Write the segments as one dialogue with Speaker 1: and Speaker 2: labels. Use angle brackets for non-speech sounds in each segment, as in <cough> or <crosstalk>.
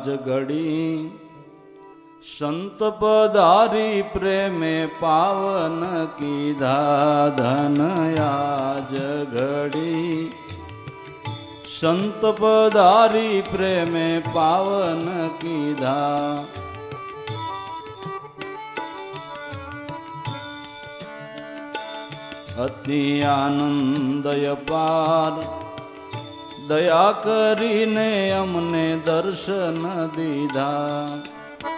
Speaker 1: आज घड़ी संत पदारी प्रेम पावन की धन आज घड़ी संत पदारी प्रेम पावन की धा अति आनंद पार दया करी ने अम દર્શન દીધા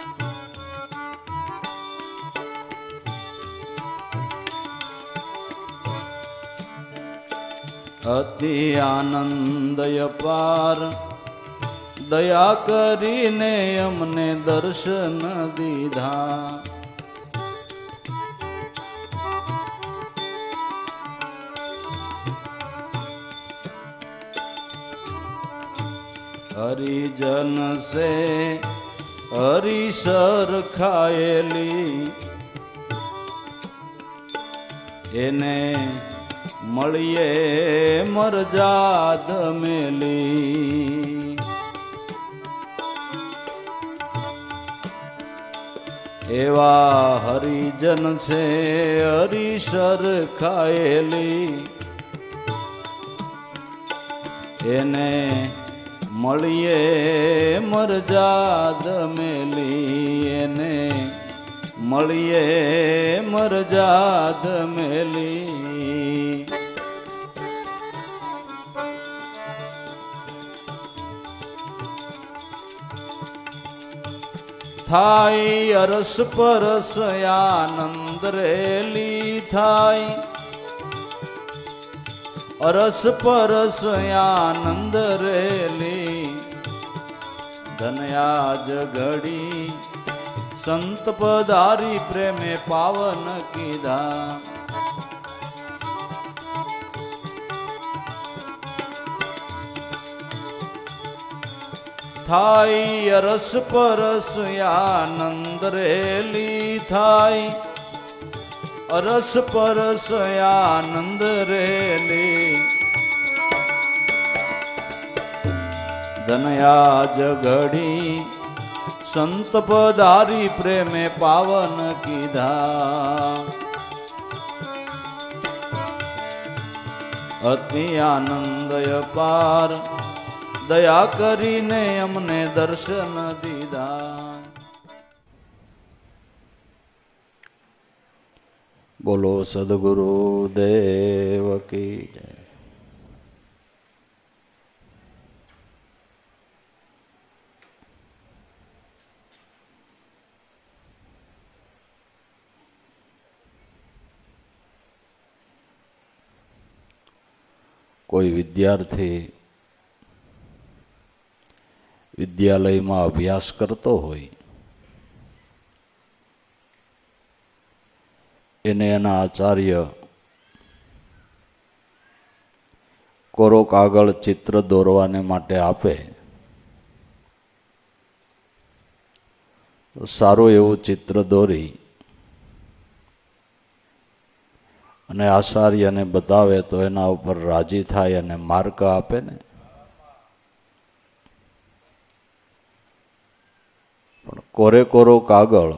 Speaker 1: અતિ આનંદય પાર દયા કરીને અમને દર્શન દીધા હરિજન સે હરિસર ખાયેલી એને મળીએ મરજાદ મેલી એવા હરિજન છે હરિસર ખાયેલી એને મળીએ મરજાદ મેલી એને મળીએ મરજાદ મેલી થાય અરસ પરસ આનંદ રેલી થાય अरसपर्यायानन्दरे धनया पदारी प्रेमे पावन आनंद रेली थाई અરસ પરસ આનંદ રેલી ધનયા જગડી સંત પધારી પ્રેમે પાવન કીધા અતિ આનંદ અપાર દયા કરીને અમને દર્શન દીધા બોલો સદગુરુ દેવ કી જય કોઈ વિદ્યાર્થી વિદ્યાલયમાં અભ્યાસ કરતો હોય એને એના આચાર્ય કોરો કાગળ ચિત્ર દોરવાને માટે આપે તો સારું એવું ચિત્ર દોરી અને આચાર્યને બતાવે તો એના ઉપર રાજી થાય અને માર્ક આપે ને પણ કોરે કોરો કાગળ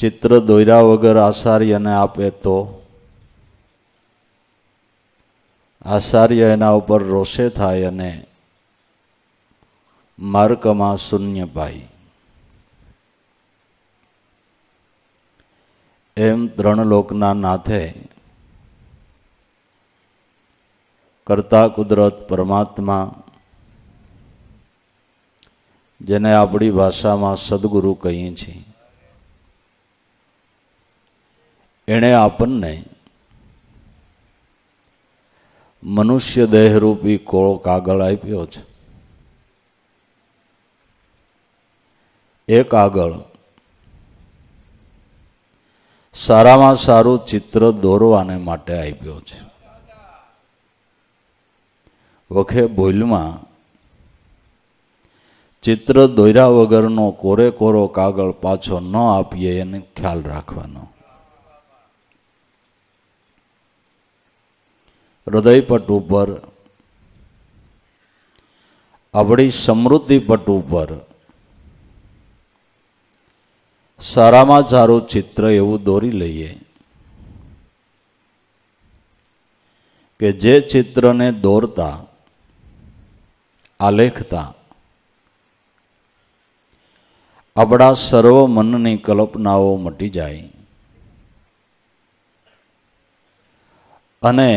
Speaker 1: ચિત્ર દોર્યા વગર આચાર્યને આપે તો આચાર્ય એના ઉપર રોષે થાય અને માર્કમાં શૂન્ય પાઈ એમ ત્રણ લોકના નાથે કરતા કુદરત પરમાત્મા જેને આપણી ભાષામાં સદગુરુ કહીએ છીએ એણે આપણને મનુષ્ય દેહરૂપી કોળો કાગળ આપ્યો છે એ કાગળ સારામાં સારું ચિત્ર દોરવાને માટે આપ્યો છે વખે ભૂલમાં ચિત્ર દોર્યા વગરનો કોરે કોરો કાગળ પાછો ન આપીએ એને ખ્યાલ રાખવાનો હૃદયપટ ઉપર આપણી સમૃદ્ધિપટ ઉપર સારામાં સારું ચિત્ર એવું દોરી લઈએ કે જે ચિત્રને દોરતા આલેખતા આપણા સર્વ મનની કલ્પનાઓ મટી જાય અને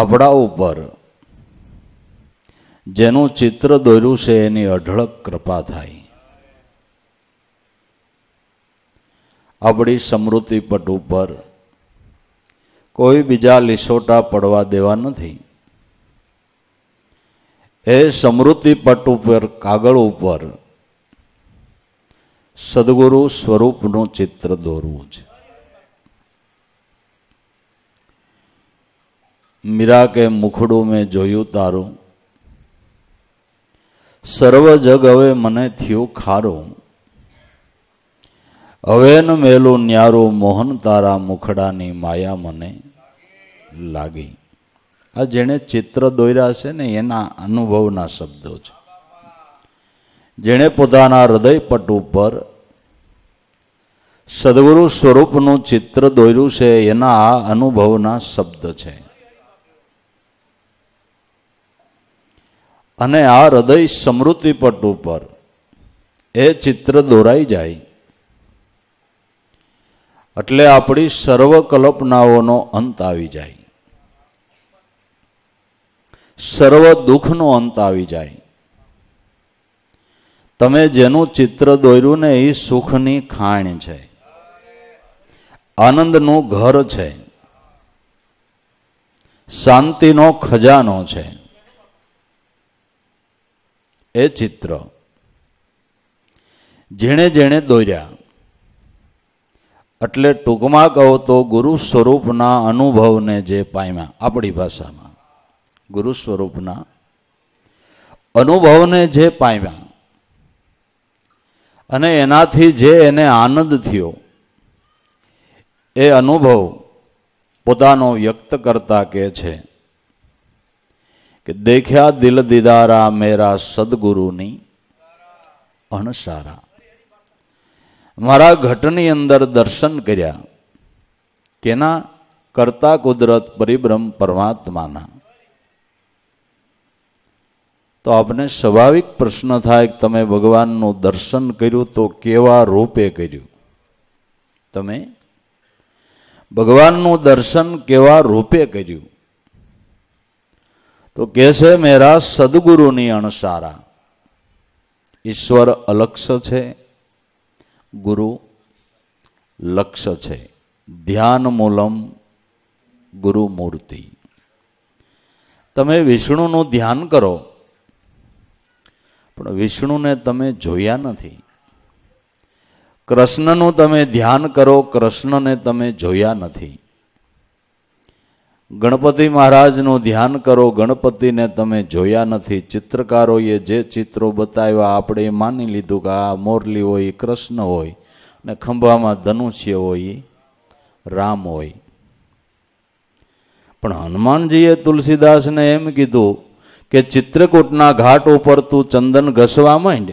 Speaker 1: આપણા ઉપર જેનું ચિત્ર દોર્યું છે એની અઢળક કૃપા થાય આપણી સમૃદ્ધિ પટ ઉપર કોઈ બીજા લીસોટા પડવા દેવા નથી એ સમૃદ્ધિ પટ ઉપર કાગળ ઉપર સદગુરુ સ્વરૂપનું ચિત્ર દોરવું છે મીરા કે મુખડું મેં જોયું તારું સર્વ જગ હવે મને થયું ખારું હવે મેલું ન્યારું મોહન તારા મુખડાની માયા મને લાગી આ જેણે ચિત્ર દોર્યા છે ને એના અનુભવના શબ્દો છે જેણે પોતાના હૃદયપટ ઉપર સદગુરુ સ્વરૂપનું ચિત્ર દોર્યું છે એના આ અનુભવના શબ્દ છે અને આ હૃદય સમૃદ્ધિપટ ઉપર એ ચિત્ર દોરાઈ જાય એટલે આપણી સર્વ કલ્પનાઓનો અંત આવી જાય સર્વ દુઃખનો અંત આવી જાય તમે જેનું ચિત્ર દોર્યું ને એ સુખની ખાણ છે આનંદનું ઘર છે શાંતિનો ખજાનો છે એ ચિત્ર જેણે જેણે દોર્યા એટલે ટૂંકમાં કહો તો ગુરુ સ્વરૂપના અનુભવને જે પામ્યા આપણી ભાષામાં ગુરુ સ્વરૂપના અનુભવને જે પામ્યા અને એનાથી જે એને આનંદ થયો એ અનુભવ પોતાનો વ્યક્ત કરતા કે છે કે દેખ્યા દિલ દિદારા મેરા સદગુરુની અણસારા મારા ઘટની અંદર દર્શન કર્યા કેના કરતા કુદરત પરિબ્રહ્મ પરમાત્માના તો આપને સ્વાભાવિક પ્રશ્ન થાય કે તમે ભગવાનનું દર્શન કર્યું તો કેવા રૂપે કર્યું તમે ભગવાનનું દર્શન કેવા રૂપે કર્યું તો કહે છે મેરા સદગુરુની અણસારા ઈશ્વર અલક્ષ છે ગુરુ લક્ષ છે ધ્યાન મૂલમ ગુરુ મૂર્તિ તમે વિષ્ણુનું ધ્યાન કરો પણ વિષ્ણુને તમે જોયા નથી કૃષ્ણનું તમે ધ્યાન કરો કૃષ્ણને તમે જોયા નથી ગણપતિ મહારાજનું ધ્યાન કરો ગણપતિને તમે જોયા નથી ચિત્રકારોએ જે ચિત્રો બતાવ્યા આપણે એ માની લીધું કે આ મોરલી હોય કૃષ્ણ હોય ને ખંભામાં ધનુષ્ય હોય રામ હોય પણ હનુમાનજીએ તુલસીદાસને એમ કીધું કે ચિત્રકૂટના ઘાટ ઉપર તું ચંદન ઘસવા માંડ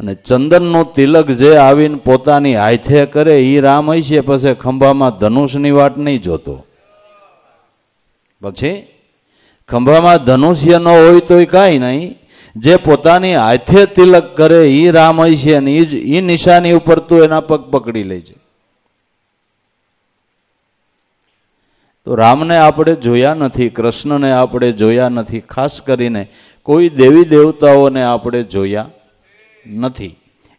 Speaker 1: અને ચંદનનો તિલક જે આવીને પોતાની હાથે કરે એ રામ હશે પછી ખંભામાં ધનુષની વાટ નહીં જોતો પછી ખંભામાં ધનુષ્ય ન હોય તો કાંઈ નહીં જે પોતાની હાથે તિલક કરે એ રામ હશે અને એ જ એ નિશાની ઉપર તું એના પગ પકડી લે છે તો રામને આપણે જોયા નથી કૃષ્ણને આપણે જોયા નથી ખાસ કરીને કોઈ દેવી દેવતાઓને આપણે જોયા નથી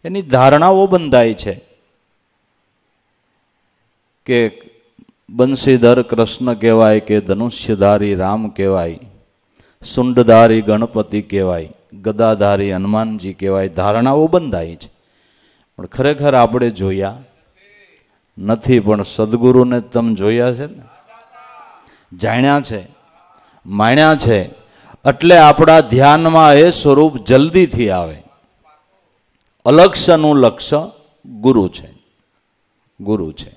Speaker 1: એની ધારણાઓ બંધાય છે કે બંસીધર કૃષ્ણ કહેવાય કે ધનુષ્યધારી રામ કહેવાય સુંડધારી ગણપતિ કહેવાય ગદાધારી હનુમાનજી કહેવાય ધારણાઓ બંધાય છે પણ ખરેખર આપણે જોયા નથી પણ સદગુરુને તમે જોયા છે ને જાણ્યા છે માણ્યા છે એટલે આપણા ધ્યાનમાં એ સ્વરૂપ જલ્દીથી આવે અલક્ષનું લક્ષ્ય ગુરુ છે ગુરુ છે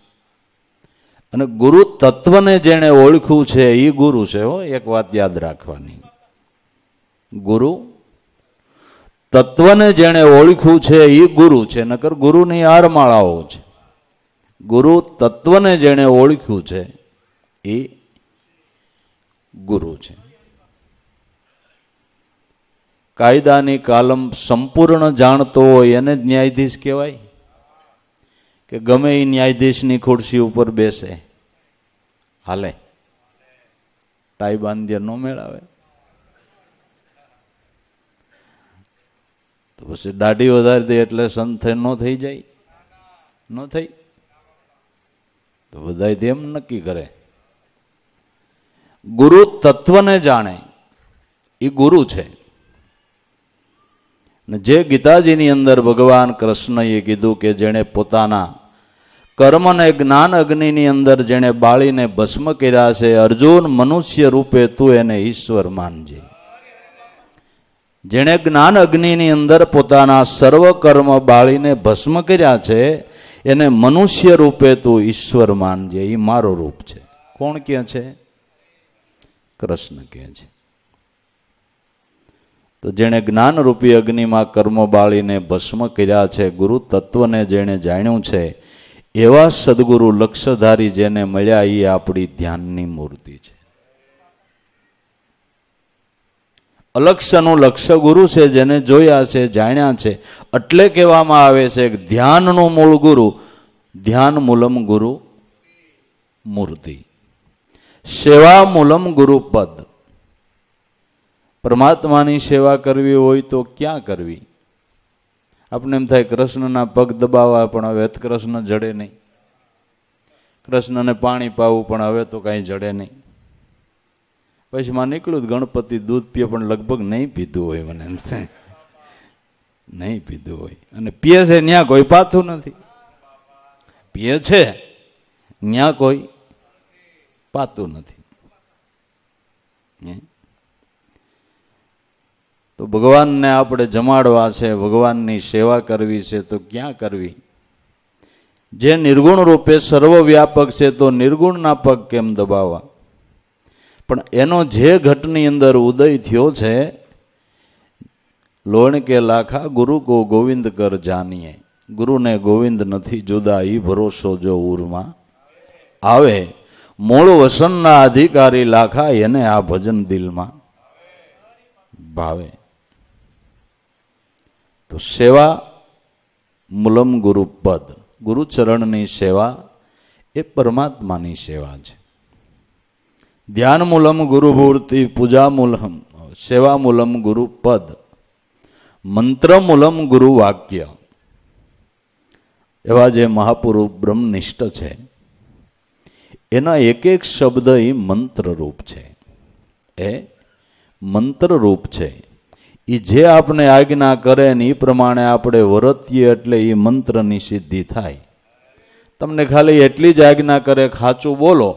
Speaker 1: અને ગુરુ તત્વને જેણે ઓળખ્યું છે એ ગુરુ છે હો એક વાત યાદ રાખવાની ગુરુ તત્વને જેણે ઓળખ્યું છે એ ગુરુ છે નકર ગુરુની આરમાળાઓ છે ગુરુ તત્વને જેણે ઓળખ્યું છે એ ગુરુ છે કાયદાની કાલમ સંપૂર્ણ જાણતો હોય એને જ ન્યાયાધીશ કહેવાય કે ગમે એ ન્યાયાધીશની ખુરશી ઉપર બેસે હાલે ટાઈ બાંધ્યા ન મેળાવે તો પછી દાઢી વધારી દે એટલે સંત ન થઈ જાય ન થઈ તો બધા તેમ નક્કી કરે ગુરુ તત્વને જાણે એ ગુરુ છે ને જે ગીતાજીની અંદર ભગવાન કૃષ્ણએ કીધું કે જેણે પોતાના કર્મ કર્મને જ્ઞાન અગ્નિની અંદર જેણે બાળીને ભસ્મ કર્યા છે અર્જુન મનુષ્ય રૂપે તું એને ઈશ્વર માનજે જેણે જ્ઞાન અગ્નિની અંદર પોતાના સર્વ કર્મ બાળીને ભસ્મ કર્યા છે એને મનુષ્ય રૂપે તું ઈશ્વર માનજે એ મારો રૂપ છે કોણ કે છે કૃષ્ણ કે છે તો જેણે જ્ઞાનરૂપી અગ્નિમાં કર્મ બાળીને ભસ્મ કર્યા છે ગુરુ તત્વને જેણે જાણ્યું છે એવા સદગુરુ લક્ષધારી જેને મળ્યા એ આપણી ધ્યાનની મૂર્તિ છે અલક્ષનું લક્ષ્ય ગુરુ છે જેને જોયા છે જાણ્યા છે એટલે કહેવામાં આવે છે કે ધ્યાનનું મૂળ ગુરુ ધ્યાન મૂલમ ગુરુ મૂર્તિ સેવા મૂલમ ગુરુપદ પરમાત્માની સેવા કરવી હોય તો ક્યાં કરવી આપણને એમ થાય કૃષ્ણના પગ દબાવવા પણ હવે તો કૃષ્ણ જડે નહીં કૃષ્ણને પાણી પાવું પણ હવે તો કાંઈ જડે નહીં પછી માં નીકળ્યું ગણપતિ દૂધ પીએ પણ લગભગ નહીં પીધું હોય મને એમ થાય નહીં પીધું હોય અને પીએ છે ત્યાં કોઈ પાથું નથી પીએ છે ત્યાં કોઈ પાતું નથી તો ભગવાનને આપણે જમાડવા છે ભગવાનની સેવા કરવી છે તો ક્યાં કરવી જે નિર્ગુણ રૂપે સર્વવ્યાપક છે તો નિર્ગુણના પગ કેમ દબાવવા પણ એનો જે ઘટની અંદર ઉદય થયો છે લોણ કે લાખા ગુરુ કો ગોવિંદ કર જાનીએ ગુરુને ગોવિંદ નથી જુદા એ ભરોસો જો ઉરમાં આવે મૂળ વસનના અધિકારી લાખા એને આ ભજન દિલમાં ભાવે તો સેવા મૂલમ ગુરુપદ ગુરુચરણની સેવા એ પરમાત્માની સેવા છે ધ્યાન મૂલમ ગુરુભૂર્તિ પૂજા મૂલમ સેવા મૂલમ ગુરુપદ મંત્ર મૂલમ ગુરુ વાક્ય એવા જે મહાપુરુષ બ્રહ્મનિષ્ઠ છે એના એક એક શબ્દ એ મંત્રરૂપ છે એ મંત્રરૂપ છે એ જે આપણે આજ્ઞા કરે ને એ પ્રમાણે આપણે વરતીએ એટલે એ મંત્રની સિદ્ધિ થાય તમને ખાલી એટલી જ આજ્ઞા કરે ખાચું બોલો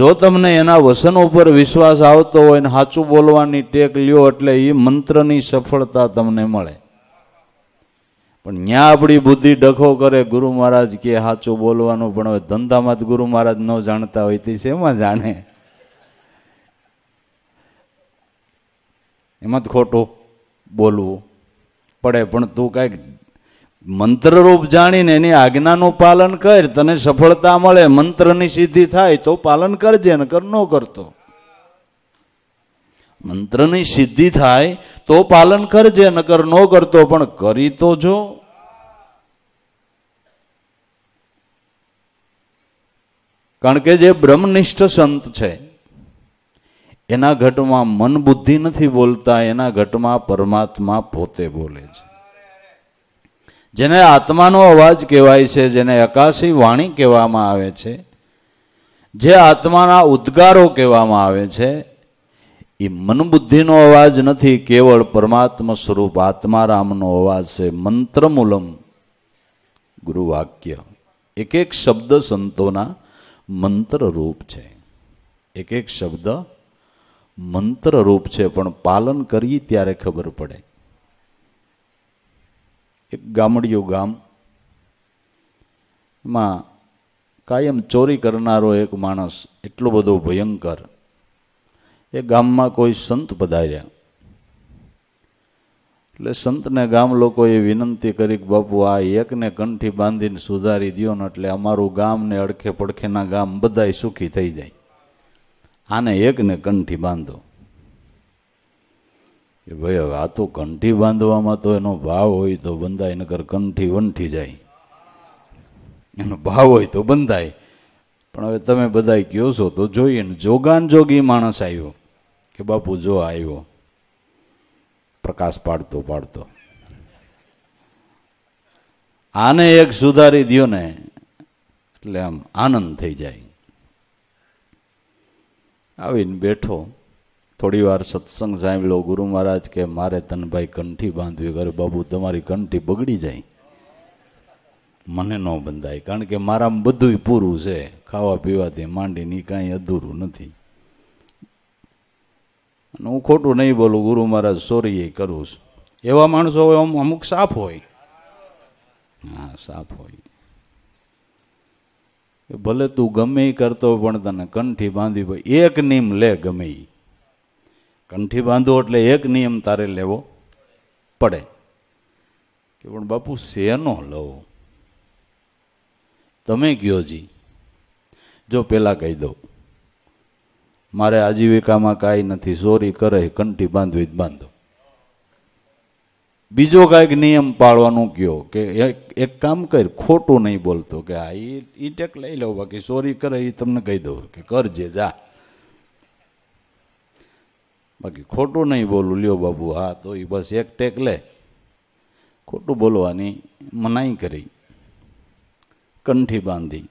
Speaker 1: જો તમને એના વસન ઉપર વિશ્વાસ આવતો હોય ને સાચું બોલવાની ટેક લ્યો એટલે એ મંત્રની સફળતા તમને મળે પણ ન્યા આપણી બુદ્ધિ ડખો કરે ગુરુ મહારાજ કે સાચું બોલવાનું પણ હવે ધંધામાં જ ગુરુ મહારાજ ન જાણતા હોય તે શેમાં જાણે એમાં જ ખોટું બોલવું પડે પણ તું કાંઈક મંત્રરૂપ જાણીને એની આજ્ઞાનું પાલન કર તને સફળતા મળે મંત્રની સિદ્ધિ થાય તો પાલન કરજે ને કર ન કરતો મંત્રની સિદ્ધિ થાય તો પાલન કરજે નકર ન કરતો પણ કરી તો જો કારણ કે જે બ્રહ્મનિષ્ઠ સંત છે એના ઘટમાં મન બુદ્ધિ નથી બોલતા એના ઘટમાં પરમાત્મા પોતે બોલે છે જેને આત્માનો અવાજ કહેવાય છે જેને અકાશી વાણી કહેવામાં આવે છે જે આત્માના ઉદ્ગારો કહેવામાં આવે છે એ મન મનબુદ્ધિનો અવાજ નથી કેવળ પરમાત્મા સ્વરૂપ આત્મારામનો અવાજ છે મંત્રમૂલમ ગુરુવાક્ય એક એક શબ્દ સંતોના મંત્ર રૂપ છે એક એક શબ્દ મંત્રરૂપ છે પણ પાલન કરીએ ત્યારે ખબર પડે એક ગામડિયું ગામ માં કાયમ ચોરી કરનારો એક માણસ એટલો બધો ભયંકર એ ગામમાં કોઈ સંત પધાર્યા એટલે સંતને ગામ લોકોએ વિનંતી કરી કે બાપુ આ એકને કંઠી બાંધીને સુધારી દો ને એટલે અમારું ગામ ને અડખે પડખેના ગામ બધાય સુખી થઈ જાય આને એકને કંઠી બાંધો કે ભાઈ હવે આ તો કંઠી બાંધવામાં તો એનો ભાવ હોય તો બંધાય નગર કંઠી વંઠી જાય એનો ભાવ હોય તો બંધાય પણ હવે તમે બધા કહો છો તો જોઈએ ને જોગાન જોગી માણસ આવ્યો કે બાપુ જો આવ્યો પ્રકાશ પાડતો પાડતો આને એક સુધારી દો ને એટલે આમ આનંદ થઈ જાય આવીને બેઠો થોડી વાર સત્સંગ સાંભળ્યો ગુરુ મહારાજ કે મારે તનભાઈ કંઠી બાંધવી કરે બાબુ તમારી કંઠી બગડી જાય મને ન બંધાય કારણ કે મારામાં બધું પૂરું છે ખાવા પીવાથી માંડીને કાંઈ અધૂરું નથી અને હું ખોટું નહીં બોલું ગુરુ મહારાજ સોરી એ કરું છું એવા માણસો હોય અમુક સાફ હોય હા સાફ હોય ભલે તું ગમે કરતો પણ તને કંઠી બાંધી પડે એક નિયમ લે ગમે એ કંઠી બાંધો એટલે એક નિયમ તારે લેવો પડે કે પણ બાપુ શેનો લવો તમે કયો જી જો પહેલાં કહી દઉં મારે આજીવિકામાં કાંઈ નથી સોરી કરે કંઠી બાંધવી જ બાંધો બીજો કાંઈક નિયમ પાળવાનું કહો કે એક કામ કર ખોટું નહીં બોલતો કે આ એ ટેક લઈ લો બાકી સોરી કરે એ તમને કહી દઉં કે કરજે જા બાકી ખોટું નહીં બોલું લ્યો બાબુ હા તો એ બસ એક ટેક લે ખોટું બોલવાની મનાઈ કરી કંઠી બાંધી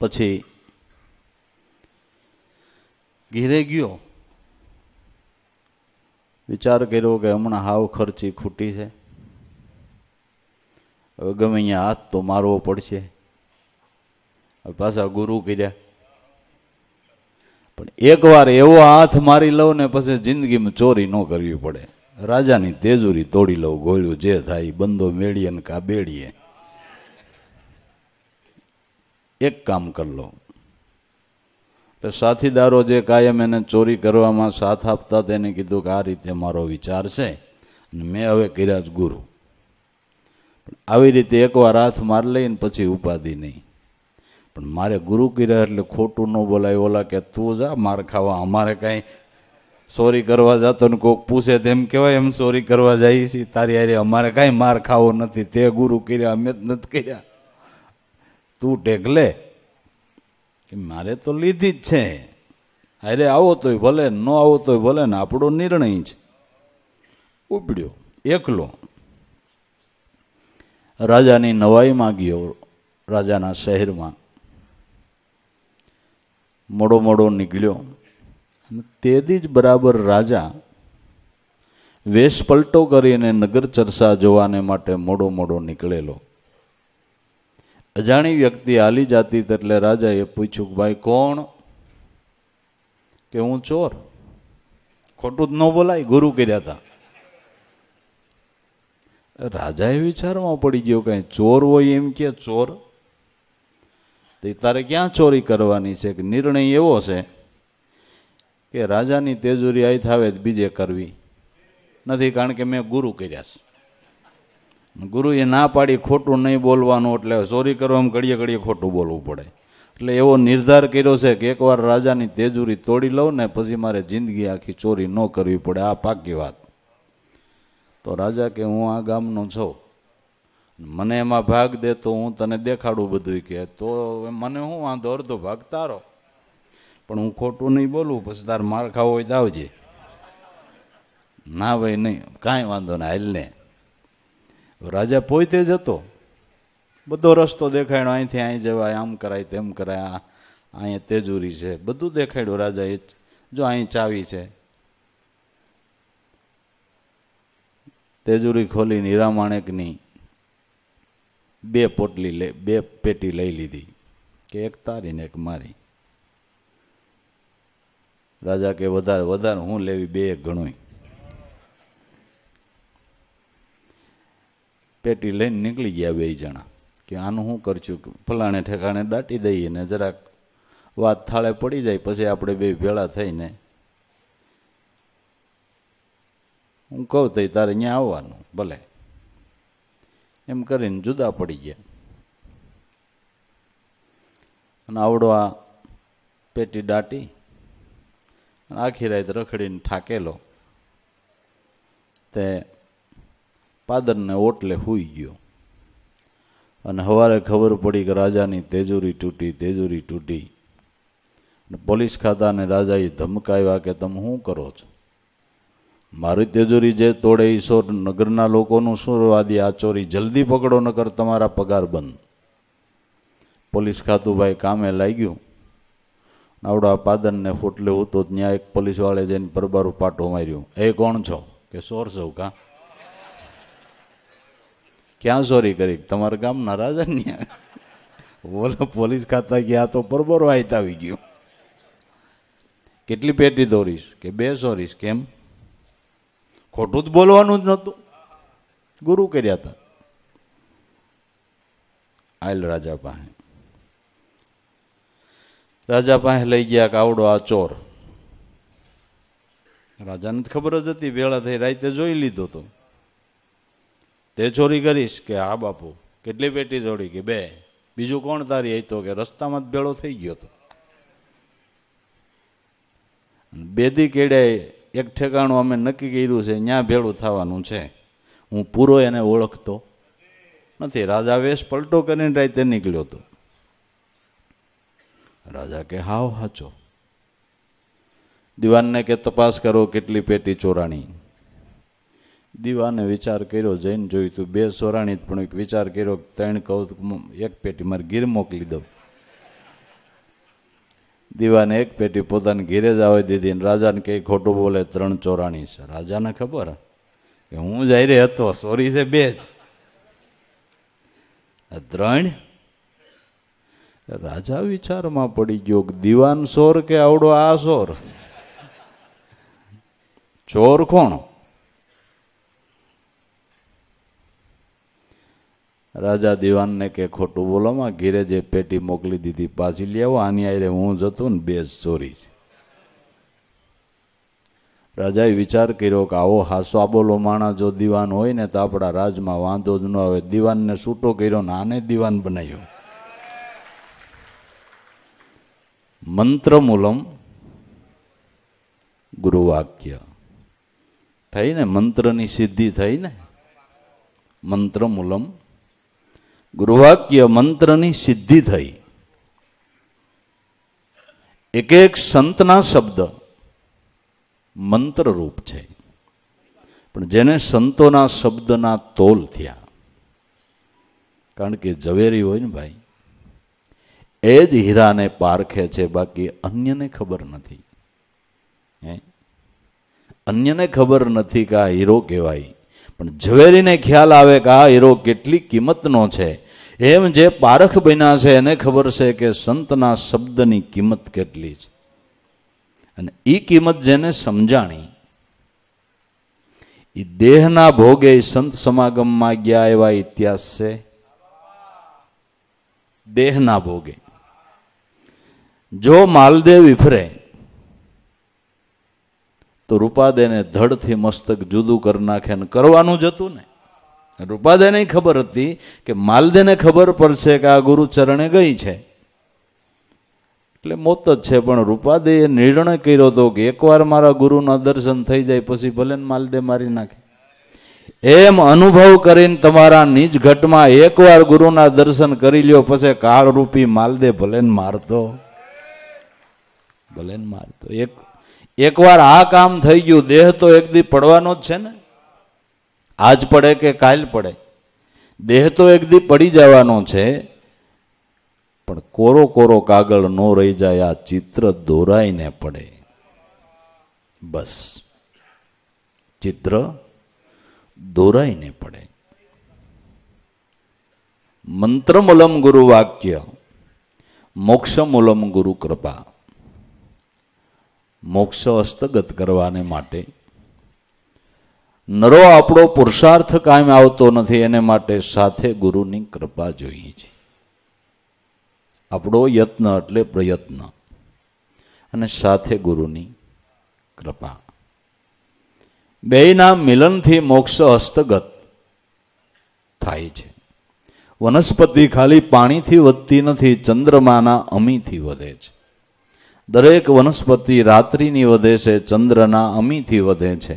Speaker 1: પછી ઘેરે ગયો વિચાર કર્યો કે હમણાં હાવ ખર્ચી ખૂટી છે હવે ગમે અહીંયા હાથ તો મારવો પડશે હવે પાછા ગુરુ કર્યા પણ એકવાર એવો હાથ મારી લઉં ને પછી જિંદગીમાં ચોરી ન કરવી પડે રાજાની તેજુરી તોડી લઉં ગોળ્યું જે થાય બંદો મેળીએ ને કાબેડીએ એક કામ કરી લઉં એટલે સાથીદારો જે કાયમ એને ચોરી કરવામાં સાથ આપતા તેને કીધું કે આ રીતે મારો વિચાર છે અને મેં હવે કર્યા જ ગુરુ આવી રીતે એકવાર હાથ માર લઈને પછી ઉપાધિ નહીં પણ મારે ગુરુ કર્યા એટલે ખોટું ન બોલાય ઓલા કે તું જા માર ખાવા અમારે કાંઈ ચોરી કરવા જતો ને કોઈક પૂછે તેમ કહેવાય એમ ચોરી કરવા જઈએ છીએ તારી હારે અમારે કાંઈ માર ખાવો નથી તે ગુરુ કર્યા અમે જ નથી કર્યા તું ટેક લે કે મારે તો લીધી જ છે અરે આવો તોય ભલે ન આવો તોય ભલે ને આપણો નિર્ણય છે ઉપડ્યો એકલો રાજાની નવાઈ માગ્યો રાજાના શહેરમાં મોડો મોડો નીકળ્યો તેથી જ બરાબર રાજા વેશ પલટો કરીને નગર ચર્ચા જોવાને માટે મોડો મોડો નીકળેલો અજાણી વ્યક્તિ હાલી જાતી એટલે રાજાએ પૂછ્યું કે ભાઈ કોણ કે હું ચોર ખોટું જ ન બોલાય ગુરુ કર્યા હતા રાજાએ વિચારમાં પડી ગયો કાંઈ ચોર હોય એમ કે ચોર તો તારે ક્યાં ચોરી કરવાની છે કે નિર્ણય એવો છે કે રાજાની તેજુરી આઈ થાવે બીજે કરવી નથી કારણ કે મેં ગુરુ કર્યા છે ગુરુએ ના પાડી ખોટું નહીં બોલવાનું એટલે ચોરી કરવામાં ઘડીએ ઘડીએ ખોટું બોલવું પડે એટલે એવો નિર્ધાર કર્યો છે કે એકવાર રાજાની તેજુરી તોડી લઉં ને પછી મારે જિંદગી આખી ચોરી ન કરવી પડે આ પાકી વાત તો રાજા કે હું આ ગામનો છું મને એમાં ભાગ દે તો હું તને દેખાડું બધું કે તો મને હું વાંધો અડધો ભાગ તારો પણ હું ખોટું નહીં બોલું પછી તાર માર ખાવો હોય તો આવજે ના ભાઈ નહીં કાંઈ વાંધો નહીં હાલ ને રાજા પોઈતે જતો બધો રસ્તો દેખાડ્યો અહીંથી અહીં જવાય આમ કરાય તેમ કરાય અહીંયા તેજુરી છે બધું દેખાડ્યું રાજા એ જો અહીં ચાવી છે તેજુરી ખોલી હીરામાણેકની બે પોટલી લે બે પેટી લઈ લીધી કે એક તારી ને એક મારી રાજા કે વધારે વધારે હું લેવી બે એક ઘણું પેટી લઈને નીકળી ગયા બે જણા કે આનું શું કરશું ફલાણે ઠેકાણે દાટી દઈએ ને જરાક વાત થાળે પડી જાય પછી આપણે બે ભેળા થઈને હું કહું તઈ તારે ત્યાં આવવાનું ભલે એમ કરીને જુદા પડી ગયા અને આવડવા પેટી દાટી આખી રાત રખડીને ઠાકેલો તે પાદરને ઓટલે સૂઈ ગયો અને હવારે ખબર પડી કે રાજાની તેજુરી તૂટી તેજુરી તૂટી અને પોલીસ ખાતાને રાજાએ ધમકાવ્યા કે તમે શું કરો છો મારી તેજુરી જે તોડે એ સો નગરના લોકોનું શું વાદી આ ચોરી જલ્દી પકડો નકર તમારા પગાર બંધ પોલીસ ખાતું ભાઈ કામે લાગ્યું આવડો આ પાદરને ફોટલે તો ત્યાં એક પોલીસવાળે જઈને પરબારું પાટો માર્યું એ કોણ છો કે સોર સૌ કાં ક્યાં સોરી કરી તમારા ગામ નારાજ ને ઓલા પોલીસ ખાતા ગયા તો પરબરો આયતા આવી ગયો કેટલી પેટી દોરીશ કે બે સોરીશ કેમ ખોટું જ બોલવાનું જ નહોતું ગુરુ કર્યા હતા આયલ રાજા પાસે રાજા પાસે લઈ ગયા કાવડો આ ચોર રાજાને જ ખબર જ હતી વેળા થઈ રાતે જોઈ લીધો તો તે ચોરી કરીશ કે હા બાપુ કેટલી પેટી ચોરી કે બે બીજું કોણ તારી એ કે રસ્તામાં જ ભેળો થઈ ગયો હતો બેદી કેડે એક ઠેકાણું અમે નક્કી કર્યું છે ત્યાં ભેળું થવાનું છે હું પૂરો એને ઓળખતો નથી રાજા વેશ પલટો કરીને રાતે નીકળ્યો હતો રાજા કે હાવ હાચો દિવાનને કે તપાસ કરો કેટલી પેટી ચોરાણી દીવાને વિચાર કર્યો જઈને જોયું તું બે સોરાણી પણ એક વિચાર કર્યો ત્રણ કહું એક પેટી મારે ગીર મોકલી દઉં દીવાને એક પેટી પોતાને ઘીરે જ આવે દીધી ને રાજાને કંઈ ખોટું બોલે ત્રણ ચોરાણી છે રાજાને ખબર કે હું જઈ રહ્યો હતો સોરી છે બે જ ત્રણ રાજા વિચારમાં પડી ગયો દીવાન સોર કે આવડો આ સોર ચોર કોણ રાજા દિવાનને કે ખોટું બોલોમાં ઘીરે જે પેટી મોકલી દીધી પાછી લઈ આવો આની આરે હું જતો ને બેઝ ચોરી છે રાજાએ વિચાર કર્યો કે આવો હાસો બોલો માણસ જો દિવાન હોય ને તો આપણા રાજમાં વાંધો જ ન આવે દિવાનને છૂટો કર્યો ને આને દિવાન બનાવ્યો મંત્રમૂલમ ગુરુવાક્ય થઈ ને મંત્રની સિદ્ધિ થઈ ને મંત્રમૂલમ ગૃહવાક્ય મંત્રની સિદ્ધિ થઈ એક એક સંતના શબ્દ મંત્રરૂપ છે પણ જેને સંતોના શબ્દના તોલ થયા કારણ કે ઝવેરી હોય ને ભાઈ એ જ હીરાને પારખે છે બાકી અન્યને ખબર નથી હે અન્યને ખબર નથી કે આ હીરો કહેવાય પણ ઝવેરીને ખ્યાલ આવે કે આ હીરો કેટલી કિંમતનો છે એમ જે પારખ બન્યા છે એને ખબર છે કે સંતના શબ્દની કિંમત કેટલી છે અને એ કિંમત જેને સમજાણી એ દેહના ભોગે સંત સમાગમમાં ગયા એવા ઇતિહાસ છે દેહના ભોગે જો માલદેવ વિફરે તો રૂપાદેને ધડથી મસ્તક જુદું કરી નાખે ને કરવાનું જ હતું ને રૂપાદેને ખબર હતી કે માલદેને ખબર પડશે કે આ ગુરુચરણે ગઈ છે એટલે મોત જ છે પણ રૂપાદેએ નિર્ણય કર્યો હતો કે એકવાર મારા ગુરુના દર્શન થઈ જાય પછી ભલે માલદે મારી નાખે એમ અનુભવ કરીને તમારા નિજ ઘટમાં એકવાર ગુરુના દર્શન કરી લ્યો પછી કાળરૂપી માલદે ભલે મારતો ભલે મારતો એક એકવાર આ કામ થઈ ગયું દેહ તો એક દી પડવાનો જ છે ને આજ પડે કે કાલ પડે દેહ તો એક દી પડી જવાનો છે પણ કોરો કોરો કાગળ નો રહી જાય આ ચિત્ર દોરાઈને પડે બસ ચિત્ર દોરાઈને પડે મંત્ર મુલમ ગુરુ વાક્ય મોક્ષ મુલમ ગુરુ કૃપા મોક્ષ હસ્તગત કરવાને માટે નરો આપણો પુરુષાર્થ કાયમ આવતો નથી એને માટે સાથે ગુરુની કૃપા જોઈએ છે આપણો યત્ન એટલે પ્રયત્ન અને સાથે ગુરુની કૃપા બેયના મિલનથી મોક્ષ હસ્તગત થાય છે વનસ્પતિ ખાલી પાણીથી વધતી નથી ચંદ્રમાના અમીથી વધે છે દરેક વનસ્પતિ રાત્રિની વધે છે ચંદ્રના અમીથી વધે છે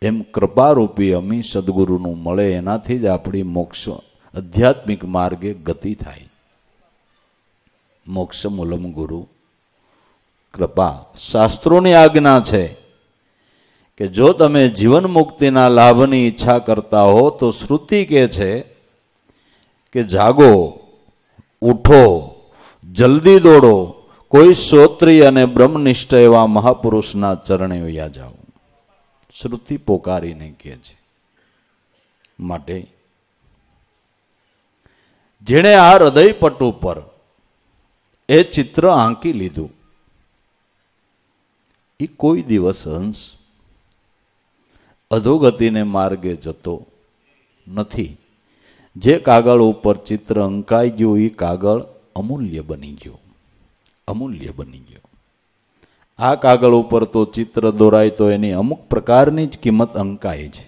Speaker 1: એમ કૃપારૂપી અમી સદગુરુનું મળે એનાથી જ આપણી મોક્ષ આધ્યાત્મિક માર્ગે ગતિ થાય મોક્ષ મૂલમ ગુરુ કૃપા શાસ્ત્રોની આજ્ઞા છે કે જો તમે જીવન મુક્તિના લાભની ઈચ્છા કરતા હો તો શ્રુતિ કહે છે કે જાગો ઉઠો જલ્દી દોડો કોઈ શ્રોત્રી અને બ્રહ્મનિષ્ઠ એવા મહાપુરુષના ચરણે વ્યા જાઓ શ્રુતિ પોકારીને કહે છે માટે જેણે આ હૃદયપટ ઉપર એ ચિત્ર આંકી લીધું એ કોઈ દિવસ હંસ અધોગતિને માર્ગે જતો નથી જે કાગળ ઉપર ચિત્ર અંકાઈ ગયું એ કાગળ અમૂલ્ય બની ગયું અમૂલ્ય બની ગયું આ કાગળ ઉપર તો ચિત્ર દોરાય તો એની અમુક પ્રકારની જ કિંમત અંકાય છે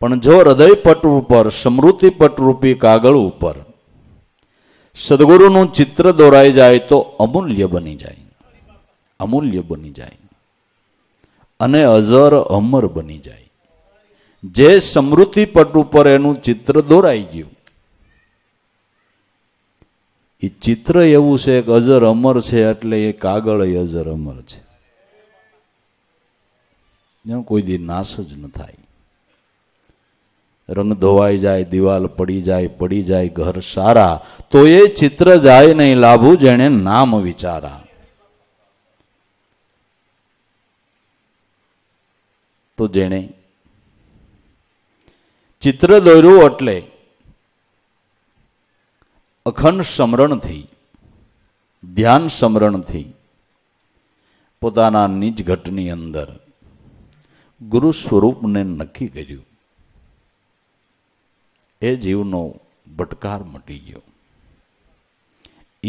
Speaker 1: પણ જો હૃદયપટ ઉપર સ્મૃતિપટરૂપી કાગળ ઉપર સદગુરુનું ચિત્ર દોરાઈ જાય તો અમૂલ્ય બની જાય અમૂલ્ય બની જાય અને અજર અમર બની જાય જે સ્મૃતિપટ ઉપર એનું ચિત્ર દોરાઈ ગયું એ ચિત્ર એવું છે કે અજર અમર છે એટલે એ કાગળ એ અજર અમર છે એમ કોઈ દી નાશ જ ન થાય રંગ ધોવાઈ જાય દિવાલ પડી જાય પડી જાય ઘર સારા તો એ ચિત્ર જાય નહીં લાભું જેણે નામ વિચારા તો જેણે ચિત્ર દોર્યું એટલે અખંડ સમરણથી ધ્યાન સમરણથી પોતાના નિજ ઘટની અંદર ગુરુ સ્વરૂપને નક્કી કર્યું એ જીવનો ભટકાર મટી ગયો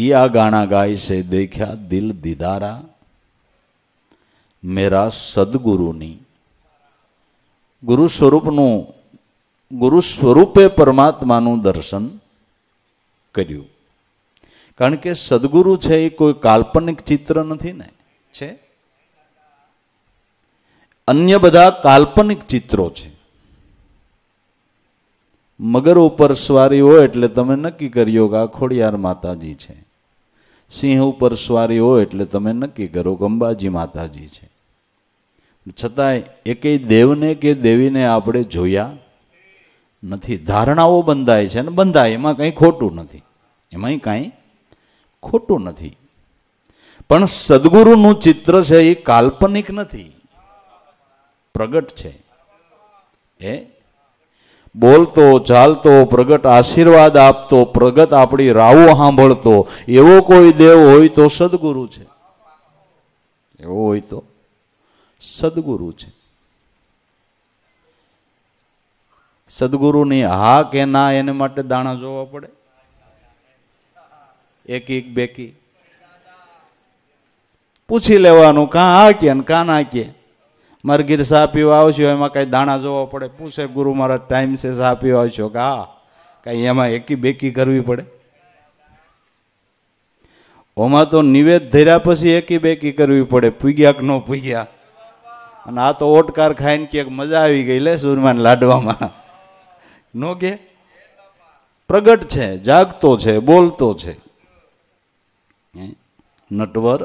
Speaker 1: એ આ ગાણા ગાય છે દેખ્યા દિલ દીદારા મેરા સદગુરુની ગુરુ સ્વરૂપનું ગુરુ સ્વરૂપે પરમાત્માનું દર્શન કર્યું કારણ કે સદગુરુ છે એ કોઈ કાલ્પનિક ચિત્ર નથી ને છે અન્ય બધા કાલ્પનિક ચિત્રો છે મગર ઉપર સ્વારી હોય એટલે તમે નક્કી કર્યો કે આ ખોડિયાર માતાજી છે સિંહ ઉપર સ્વારી હોય એટલે તમે નક્કી કરો કે અંબાજી માતાજી છે છતાંય એકેય દેવને કે દેવીને આપણે જોયા નથી ધારણાઓ બંધાય છે અને બંધાય એમાં કંઈ ખોટું નથી એમાંય કાંઈ ખોટું નથી પણ સદગુરુનું ચિત્ર છે એ કાલ્પનિક નથી પ્રગટ છે એ બોલતો ચાલતો પ્રગટ આશીર્વાદ આપતો પ્રગટ આપણી રાવો સાંભળતો એવો કોઈ દેવ હોય તો સદગુરુ છે એવો હોય તો સદગુરુ છે સદગુરુની હા કે ના એને માટે દાણા જોવા પડે એક એક બેકી પૂછી લેવાનું કાં આ કે ને કાં ના કે મારે ગીર સાહ પીવા આવશો એમાં કાંઈ દાણા જોવા પડે પૂછે ગુરુ મારા ટાઈમ છે સાહ પીવા આવશો કે હા કાંઈ એમાં એકી બેકી કરવી પડે ઓમાં તો નિવેદ ધર્યા પછી એકી બેકી કરવી પડે પૂગ્યા કે ન પૂગ્યા અને આ તો ઓટકાર ખાઈને ક્યાંક મજા આવી ગઈ લે સુરમાન લાડવામાં નો કે પ્રગટ છે જાગતો છે બોલતો છે નટવર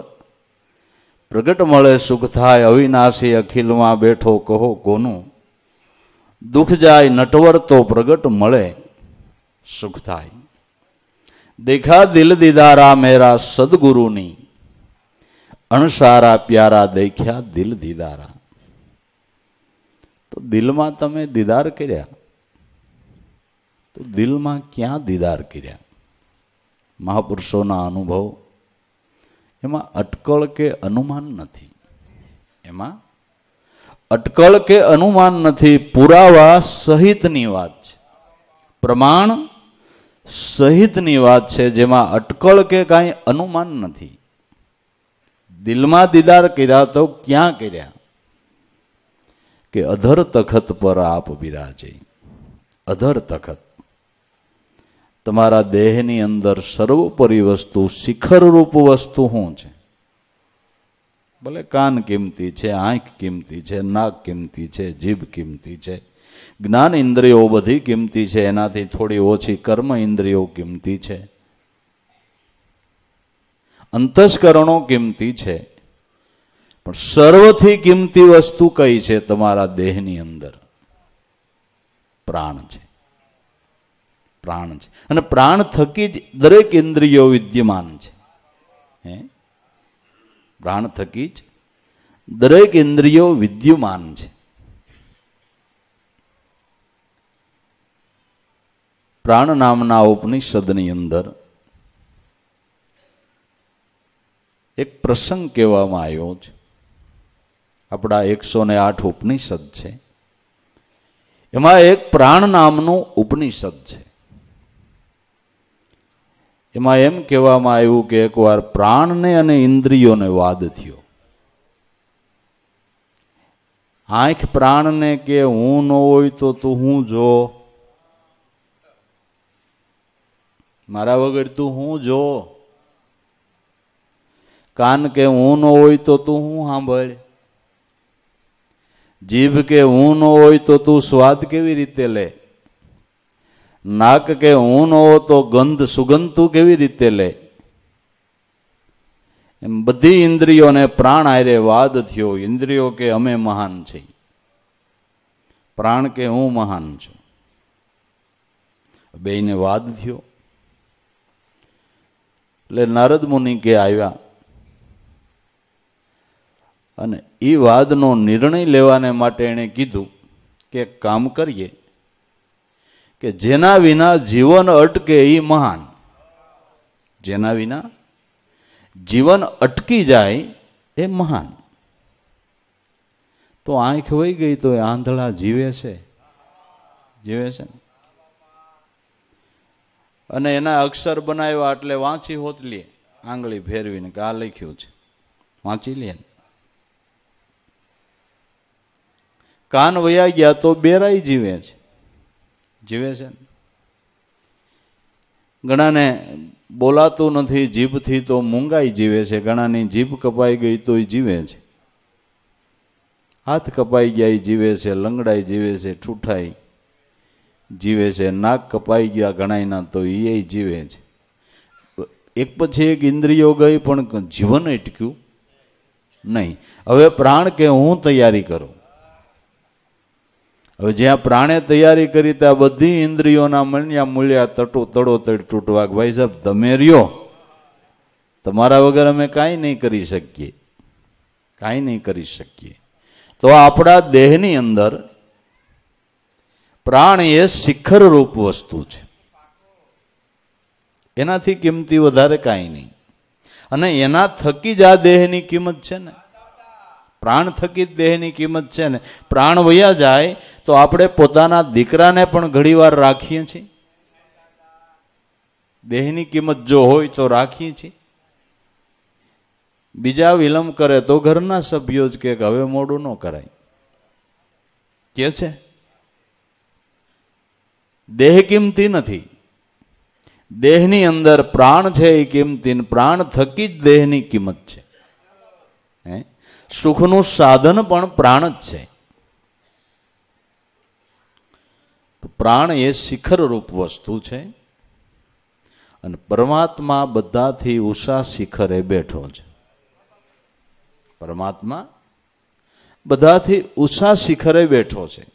Speaker 1: પ્રગટ મળે સુખ થાય અવિનાશી અખિલમાં બેઠો કહો કોનું દુઃખ જાય નટવર તો પ્રગટ મળે સુખ થાય દેખા દિલ દીદારા મેરા સદગુરુની અણસારા પ્યારા દેખ્યા દિલ દીદારા તો દિલમાં તમે દીદાર કર્યા તો દિલમાં ક્યાં દીદાર કર્યા મહાપુરુષોના અનુભવ એમાં અટકળ કે અનુમાન નથી એમાં અટકળ કે અનુમાન નથી પુરાવા સહિતની વાત છે પ્રમાણ સહિતની વાત છે જેમાં અટકળ કે કાંઈ અનુમાન નથી દિલમાં દીદાર કર્યા તો ક્યાં કર્યા કે અધર તખત પર આપ બિરાજે અધર તખત તમારા દેહની અંદર સર્વોપરી વસ્તુ શિખરરૂપ વસ્તુ શું છે ભલે કાન કિંમતી છે આંખ કિંમતી છે નાક કિંમતી છે જીભ કિંમતી છે જ્ઞાન ઇન્દ્રિયો બધી કિંમતી છે એનાથી થોડી ઓછી કર્મ ઇન્દ્રિયો કિંમતી છે અંતસ્કરણો કિંમતી છે પણ સર્વથી કિંમતી વસ્તુ કઈ છે તમારા દેહની અંદર પ્રાણ છે પ્રાણ છે અને પ્રાણ થકી જ દરેક ઇન્દ્રિયો વિદ્યમાન છે હે પ્રાણ થકી જ દરેક ઇન્દ્રિયો વિદ્યમાન છે પ્રાણ નામના ઉપનિષદની અંદર એક પ્રસંગ કહેવામાં આવ્યો છે આપણા એકસો ને આઠ ઉપનિષદ છે એમાં એક પ્રાણ નામનું ઉપનિષદ છે એમાં એમ કહેવામાં આવ્યું કે એકવાર પ્રાણને અને ઇન્દ્રિયોને વાદ થયો આંખ પ્રાણને કે હું ન હોય તો તું હું જો મારા વગર તું હું જો કાન કે હું ન હોય તો તું હું સાંભળ જીભ કે હું ન હોય તો તું સ્વાદ કેવી રીતે લે નાક કે હું ન તો ગંધ સુગંધ તું કેવી રીતે લે એમ બધી ઇન્દ્રિયોને પ્રાણ આયરે વાદ થયો ઇન્દ્રિયો કે અમે મહાન છીએ પ્રાણ કે હું મહાન છું બેને વાદ થયો એટલે નારદ મુનિ કે આવ્યા અને એ વાદનો નિર્ણય લેવાને માટે એણે કીધું કે કામ કરીએ કે જેના વિના જીવન અટકે એ મહાન જેના વિના જીવન અટકી જાય એ મહાન તો આંખ વહી ગઈ તો એ આંધળા જીવે છે જીવે છે ને અને એના અક્ષર બનાવ્યા એટલે વાંચી હોત લે આંગળી ફેરવીને કે આ લખ્યું છે વાંચી લે કાન વયા ગયા તો બેરાઈ જીવે છે જીવે છે ઘણાને બોલાતું નથી જીભથી તો મૂંગાઈ જીવે છે ઘણાની જીભ કપાઈ ગઈ તો એ જીવે છે હાથ કપાઈ ગયા એ જીવે છે લંગડાઈ જીવે છે ઠૂઠાઈ જીવે છે નાક કપાઈ ગયા ઘણાયના તો એ જીવે છે એક પછી એક ઇન્દ્રિયો ગઈ પણ જીવન અટક્યું નહીં હવે પ્રાણ કે હું તૈયારી કરું હવે જ્યાં પ્રાણે તૈયારી કરી ત્યાં બધી ઇન્દ્રિયોના મણ્યા મૂલ્યા તટો તડો તડ તૂટવા ભાઈ સાહેબ તમે રહ્યો તમારા વગર અમે કાંઈ નહીં કરી શકીએ કાંઈ નહીં કરી શકીએ તો આપણા દેહની અંદર પ્રાણ એ શિખર રૂપ વસ્તુ છે એનાથી કિંમતી વધારે કાંઈ નહીં અને એના થકી જ આ દેહની કિંમત છે ને પ્રાણ થકી જ દેહની કિંમત છે ને પ્રાણ વયા જાય તો આપણે પોતાના દીકરાને પણ ઘણીવાર રાખીએ છીએ દેહની કિંમત જો હોય તો રાખીએ છીએ બીજા વિલંબ કરે તો ઘરના સભ્યો જ કે હવે મોડું ન કરાય કે છે દેહ કિંમતી નથી દેહની અંદર પ્રાણ છે એ કિંમતી પ્રાણ થકી જ દેહની કિંમત છે હે સુખનું સાધન પણ પ્રાણ જ છે પ્રાણ એ શિખરરૂપ વસ્તુ છે અને પરમાત્મા બધાથી ઉષા શિખરે બેઠો છે પરમાત્મા બધાથી ઉષા શિખરે બેઠો છે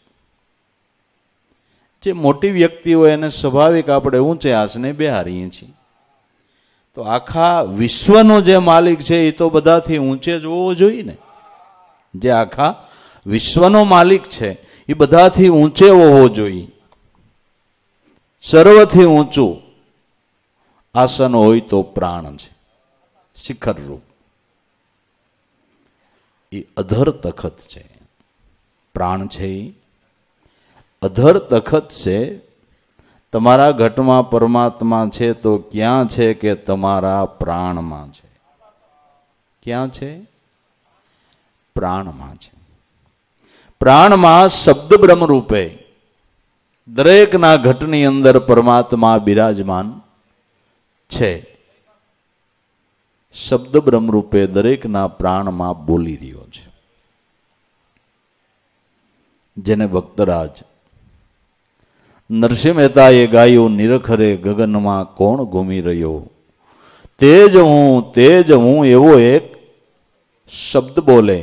Speaker 1: જે મોટી વ્યક્તિ હોય એને સ્વાભાવિક આપણે ઊંચે આસને બેહારીએ છીએ તો આખા વિશ્વનો જે માલિક છે એ તો બધાથી ઊંચે જોવો જોઈએ ને જે આખા વિશ્વનો માલિક છે એ બધાથી ઊંચે હોવો જોઈએ સર્વથી ઊંચું આસન હોય તો પ્રાણ છે શિખર રૂપ એ અધર તખત છે પ્રાણ છે એ અધર તખત છે તમારા ઘટમાં પરમાત્મા છે તો ક્યાં છે કે તમારા પ્રાણમાં છે ક્યાં છે પ્રાણમાં છે પ્રાણમાં શબ્દ બ્રહ્મ દરેકના ઘટની અંદર પરમાત્મા બિરાજમાન છે શબ્દ બ્રહ્મરૂપે દરેકના પ્રાણમાં બોલી રહ્યો છે જેને ભક્તરાજ નરસિંહ મહેતાએ ગાયું નિરખરે ગગનમાં કોણ ઘૂમી રહ્યો તે જ હું તે જ હું એવો એક શબ્દ બોલે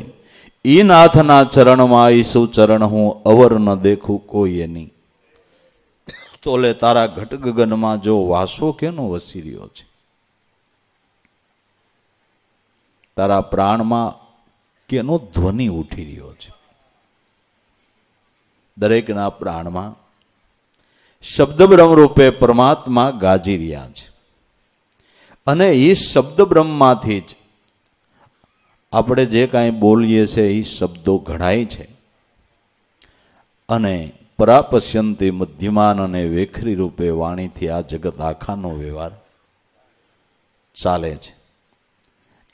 Speaker 1: ઈ નાથના ચરણમાં ઈસુ ચરણ હું અવર ન દેખું કોઈ એની તોલે તારા ઘટ ગગનમાં જો વાસો કેનો વસી રહ્યો છે તારા પ્રાણમાં કેનો ધ્વનિ ઉઠી રહ્યો છે દરેકના પ્રાણમાં શબ્દ બ્રહ્મ રૂપે પરમાત્મા ગાજી રહ્યા છે અને એ શબ્દ બ્રહ્મમાંથી જ આપણે જે કાંઈ બોલીએ છીએ એ શબ્દો ઘડાય છે અને પરાપશ્યંતી બુદ્ધિમાન અને વેખરી રૂપે વાણીથી આ જગત આખાનો વ્યવહાર ચાલે છે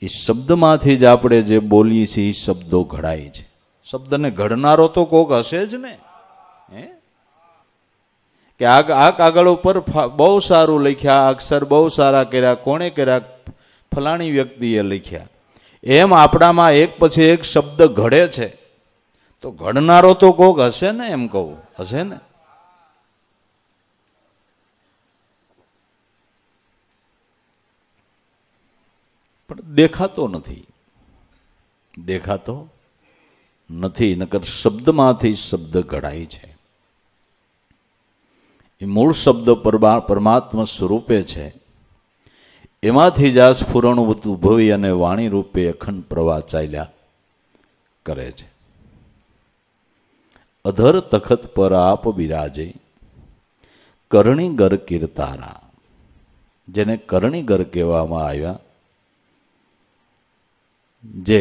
Speaker 1: એ શબ્દમાંથી જ આપણે જે બોલીએ છીએ એ શબ્દો ઘડાય છે શબ્દને ઘડનારો તો કોક હશે જ ને કે આ આ કાગળ ઉપર બહુ સારું લખ્યા અક્ષર બહુ સારા કર્યા કોણે કર્યા ફલાણી વ્યક્તિએ લખ્યા એમ આપણામાં એક પછી એક શબ્દ ઘડે છે તો ઘડનારો તો કોક હશે ને એમ કહું હશે ને પણ દેખાતો નથી દેખાતો નથી નકર શબ્દમાંથી શબ્દ ઘડાય છે એ મૂળ શબ્દ પરમા પરમાત્મા સ્વરૂપે છે એમાંથી જ આ સ્ફુરણવત ઉભવી અને વાણી રૂપે અખંડ પ્રવાહ ચાલ્યા કરે છે અધર તખત પર આપ બિરાજે કરણીગર કીર્તારા જેને કરણીગર કહેવામાં આવ્યા જે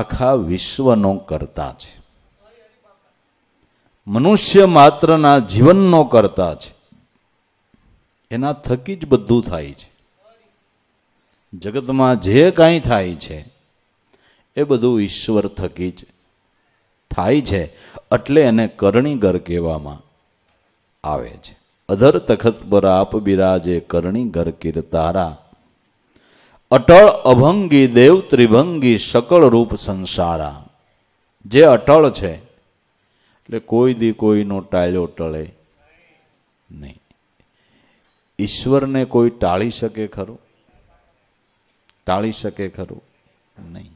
Speaker 1: આખા વિશ્વનો કરતા છે મનુષ્ય માત્રના જીવનનો કરતા છે એના થકી જ બધું થાય છે જગતમાં જે કાંઈ થાય છે એ બધું ઈશ્વર થકી જ થાય છે એટલે એને કરણીગર કહેવામાં આવે છે અધર તખત પર આપ બિરાજે કરણીગર કીર્તારા અટળ અભંગી દેવ ત્રિભંગી સકળ રૂપ સંસારા જે અટળ છે એટલે કોઈ દી કોઈનો ટાળ્યો ટળે નહીં ઈશ્વરને કોઈ ટાળી શકે ખરું ટાળી શકે ખરું નહીં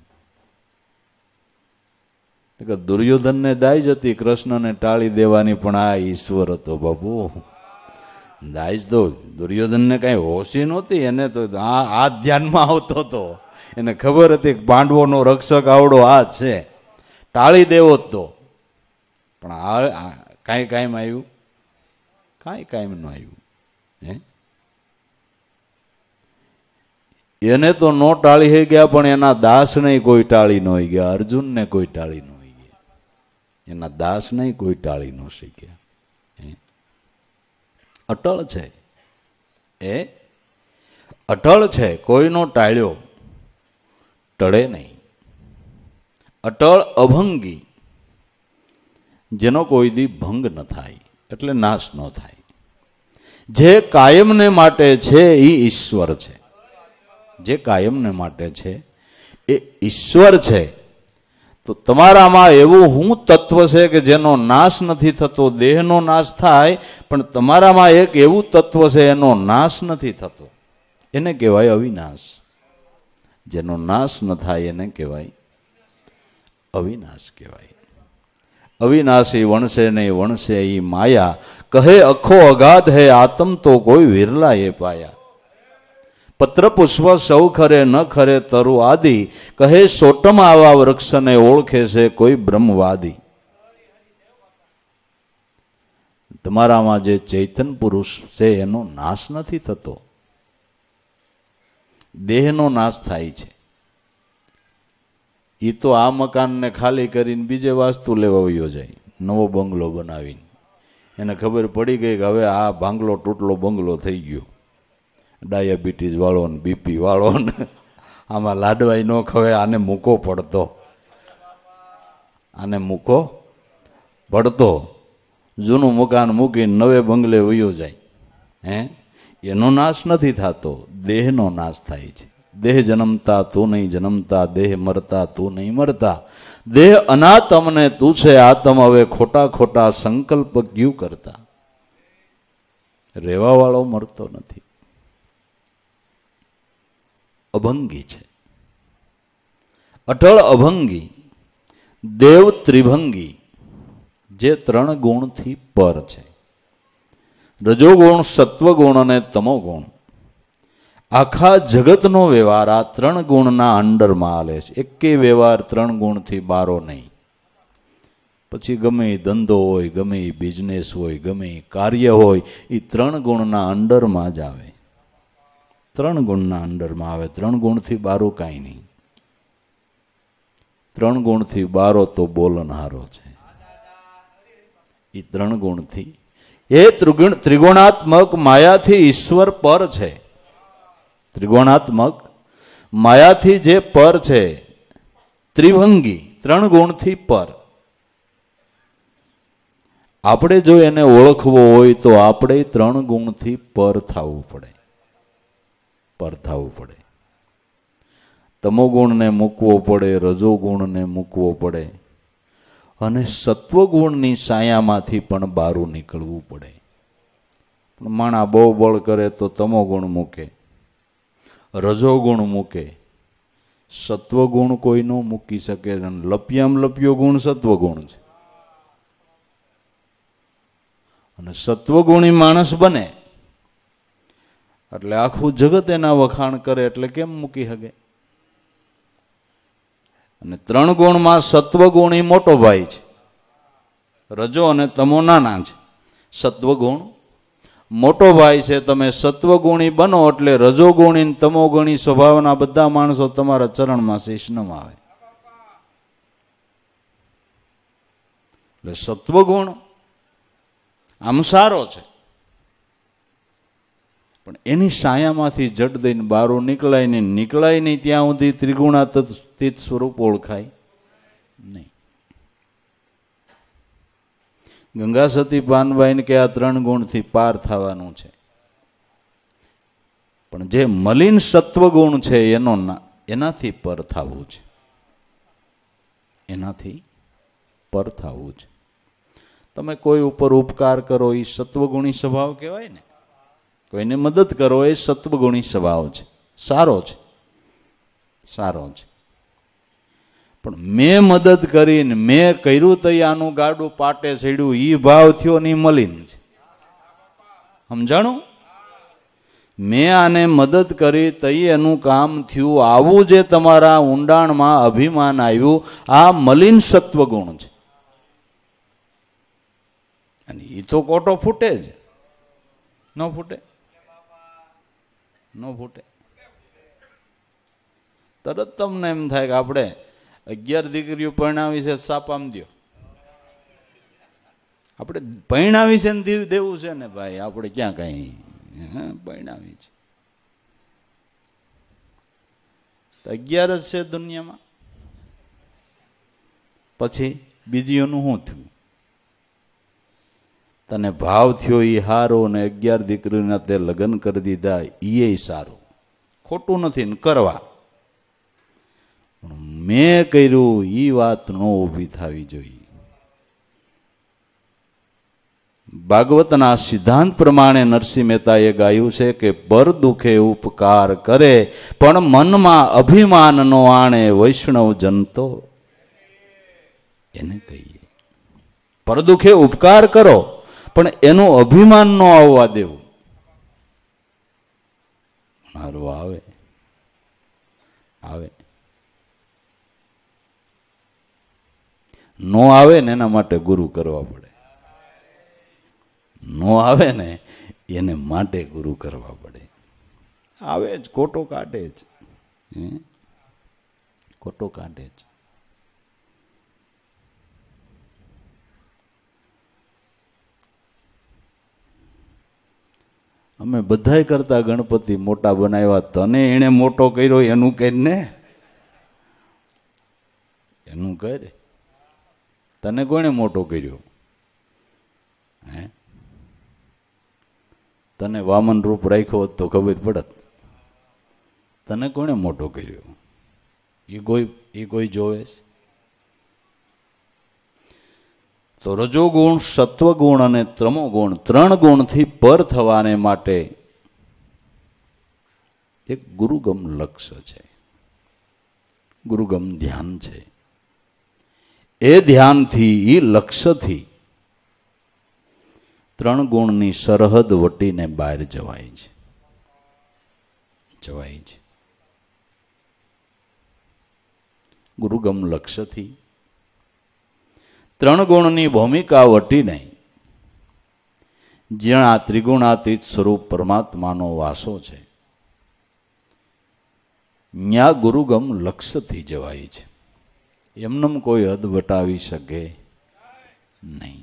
Speaker 1: દુર્યોધનને દાઈ હતી કૃષ્ણને ટાળી દેવાની પણ આ ઈશ્વર હતો બાપુ દાઈશ તો દુર્યોધનને કાંઈ હોશી નહોતી એને તો આ આ ધ્યાનમાં આવતો હતો એને ખબર હતી પાંડવોનો રક્ષક આવડો આ છે ટાળી દેવો જ તો પણ આ કાંઈ કાયમ આવ્યું કાંઈ કાયમ ન આવ્યું હે એને તો નો ટાળી હોઈ ગયા પણ એના દાસને કોઈ ટાળી ન હોઈ ગયા અર્જુનને કોઈ ટાળી ન હોઈ ગયા એના દાસને કોઈ ટાળી ન શક્યા અટળ છે એ અટળ છે કોઈનો ટાળ્યો ટળે નહીં અટળ અભંગી જેનો કોઈ દી ભંગ ન થાય એટલે નાશ ન થાય જે કાયમને માટે છે એ ઈશ્વર છે જે કાયમને માટે છે એ ઈશ્વર છે તો તમારામાં એવું હું તત્વ છે કે જેનો નાશ નથી થતો દેહનો નાશ થાય પણ તમારામાં એક એવું તત્વ છે એનો નાશ નથી થતો એને કહેવાય અવિનાશ જેનો નાશ ન થાય એને કહેવાય અવિનાશ કહેવાય અવિનાશી વણશે નહીં વણશે એ માયા કહે અખો અગાધ હે આતમ તો કોઈ વિરલા એ પાયા પત્ર પુષ્પ સૌ ખરે ન ખરે તરુ આદિ કહે સોટમ આવા વૃક્ષને ઓળખે છે કોઈ બ્રહ્મવાદી તમારામાં જે ચૈતન પુરુષ છે એનો નાશ નથી થતો દેહનો નાશ થાય છે એ તો આ મકાનને ખાલી કરીને બીજે વાસ્તુ લેવા વયો જાય નવો બંગલો બનાવીને એને ખબર પડી ગઈ કે હવે આ ભાંગલો તૂટલો બંગલો થઈ ગયો ડાયાબિટીસ વાળો ને બીપી વાળો ને આમાં લાડવાઈ ન ખવે આને મૂકો પડતો આને મૂકો પડતો જૂનું મકાન મૂકીને નવે બંગલે વયો જાય હે એનો નાશ નથી થતો દેહનો નાશ થાય છે દેહ જન્મતા તું નહીં જન્મતા દેહ મરતા તું નહીં મરતા દેહ અનાતમને તું છે આતમ હવે ખોટા ખોટા સંકલ્પ ક્યુ કરતા રહેવાવાળો મરતો નથી અભંગી છે અટળ અભંગી દેવ ત્રિભંગી જે ત્રણ ગુણથી પર છે રજોગુણ સત્વગુણ અને તમોગુણ આખા જગતનો વ્યવહાર આ ત્રણ ગુણના અંડરમાં હાલે છે એકે વ્યવહાર ત્રણ ગુણથી બારો નહીં પછી ગમે એ ધંધો હોય ગમે એ બિઝનેસ હોય ગમે એ કાર્ય હોય એ ત્રણ ગુણના અંડરમાં જ આવે ત્રણ ગુણના અંડરમાં આવે ત્રણ ગુણથી બારો કાંઈ નહીં ત્રણ ગુણથી બારો તો બોલનહારો છે એ ત્રણ ગુણથી એ ત્રિગુણ ત્રિગુણાત્મક માયાથી ઈશ્વર પર છે ત્રિગુણાત્મક માયાથી જે પર છે ત્રિભંગી ત્રણ ગુણથી પર આપણે જો એને ઓળખવો હોય તો આપણે ત્રણ ગુણથી પર થવું પડે પર થવું પડે તમોગુણને મૂકવો પડે રજો ગુણને મૂકવો પડે અને સત્વગુણની સાયામાંથી પણ બારું નીકળવું પડે પણ માણા બહુ બળ કરે તો તમો ગુણ મૂકે રજોગુણ મૂકે સત્વગુણ કોઈ ન મૂકી શકે અને લપ્યામ લપ્યો ગુણ સત્વગુણ છે અને સત્વગુણી માણસ બને એટલે આખું જગત એના વખાણ કરે એટલે કેમ મૂકી શકે અને ત્રણ ગુણમાં સત્વગુણી મોટો ભાઈ છે રજો અને તમો નાના છે સત્વગુણ મોટો ભાઈ છે તમે સત્વગુણી બનો એટલે રજોગુણી તમોગુણી સ્વભાવના બધા માણસો તમારા ચરણમાં શીશ આવે એટલે સત્વગુણ આમ સારો છે પણ એની સાયામાંથી જટ દઈને બારું નીકળાય નહીં નીકળાય નહીં ત્યાં સુધી ત્રિગુણાતીત સ્વરૂપ ઓળખાય નહીં ગંગા સતી પાનભાઈને કે આ ત્રણ ગુણથી પાર થવાનું છે પણ જે મલિન સત્વગુણ છે એનો એનાથી પર થવું છે એનાથી પર થવું છે તમે કોઈ ઉપર ઉપકાર કરો એ સત્વગુણી સ્વભાવ કહેવાય ને કોઈને મદદ કરો એ સત્વગુણી સ્વભાવ છે સારો છે સારો છે પણ મેં મદદ કરીને મેં કર્યું તો આનું ગાડું પાટે ચડ્યું એ ભાવ થયો ને મલિન છે સમજાણું મેં આને મદદ કરી તઈ એનું કામ થયું આવું જે તમારા ઊંડાણમાં અભિમાન આવ્યું આ મલિન સત્વગુણ છે અને એ તો કોટો ફૂટે જ ન ફૂટે ન ફૂટે તરત તમને એમ થાય કે આપણે અગિયાર દીકરીઓ પરણાવી છે સાપ આમ દો આપણે પરણાવી છે ને દેવું છે ને ભાઈ આપણે ક્યાં કાંઈ હા પરણાવી છે અગિયાર જ છે દુનિયામાં પછી બીજીઓનું શું થયું તને ભાવ થયો એ હારો ને અગિયાર દીકરીના તે લગ્ન કરી દીધા એ સારું ખોટું નથી ને કરવા પણ મેં કર્યું એ વાત ન ઊભી થવી જોઈએ ભાગવતના સિદ્ધાંત પ્રમાણે નરસિંહ મહેતાએ ગાયું છે કે પર દુખે ઉપકાર કરે પણ મનમાં અભિમાનનો આણે વૈષ્ણવ જનતો એને કહીએ પર દુખે ઉપકાર કરો પણ એનું અભિમાન ન આવવા દેવું મારું આવે આવે નો આવે ને એના માટે ગુરુ કરવા પડે નો આવે ને એને માટે ગુરુ કરવા પડે આવે જ ખોટો કાઢે જ ખોટો કાઢે જ અમે બધાય કરતા ગણપતિ મોટા બનાવ્યા તને એને મોટો કર્યો એનું કરીને એનું કહે તને કોણે મોટો કર્યો હે તને વામન રૂપ રાખ્યો હોત તો ખબર પડત તને કોણે મોટો કર્યો એ કોઈ એ કોઈ જોવે છે તો રજોગુણ સત્વગુણ અને ત્રમોગુણ ત્રણ ગુણથી પર થવાને માટે એક ગુરુગમ લક્ષ્ય છે ગુરુગમ ધ્યાન છે એ ધ્યાનથી એ લક્ષ્યથી ત્રણ ગુણની સરહદ વટીને બહાર જવાય છે જવાય છે ગુરુગમ લક્ષ્યથી ત્રણ ગુણની ભૂમિકા વટી નહીં જ્યાં આ ત્રિગુણાતીત સ્વરૂપ પરમાત્માનો વાસો છે ન્યા ગુરુગમ લક્ષ્યથી જવાય છે એમનેમ કોઈ હદ વટાવી શકે નહીં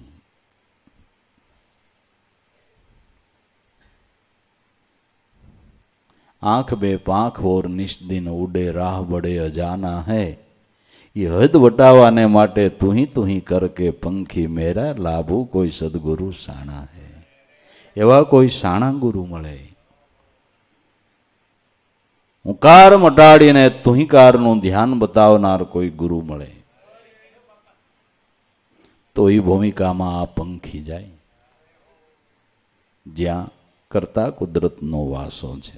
Speaker 1: આંખ બે પાંખ ઓર નિષ્દિન ઉડે રાહ વડે અજાના હૈ એ હદ વટાવાને માટે તુહી તુહી કરકે પંખી મેરા લાભુ કોઈ સદગુરુ સાણા હૈ એવા કોઈ સાણા ગુરુ મળે હુંકાર મટાડીને તુહિકારનું ધ્યાન બતાવનાર કોઈ ગુરુ મળે તો એ ભૂમિકામાં આ પંખી જાય જ્યાં કરતા કુદરતનો વાસો છે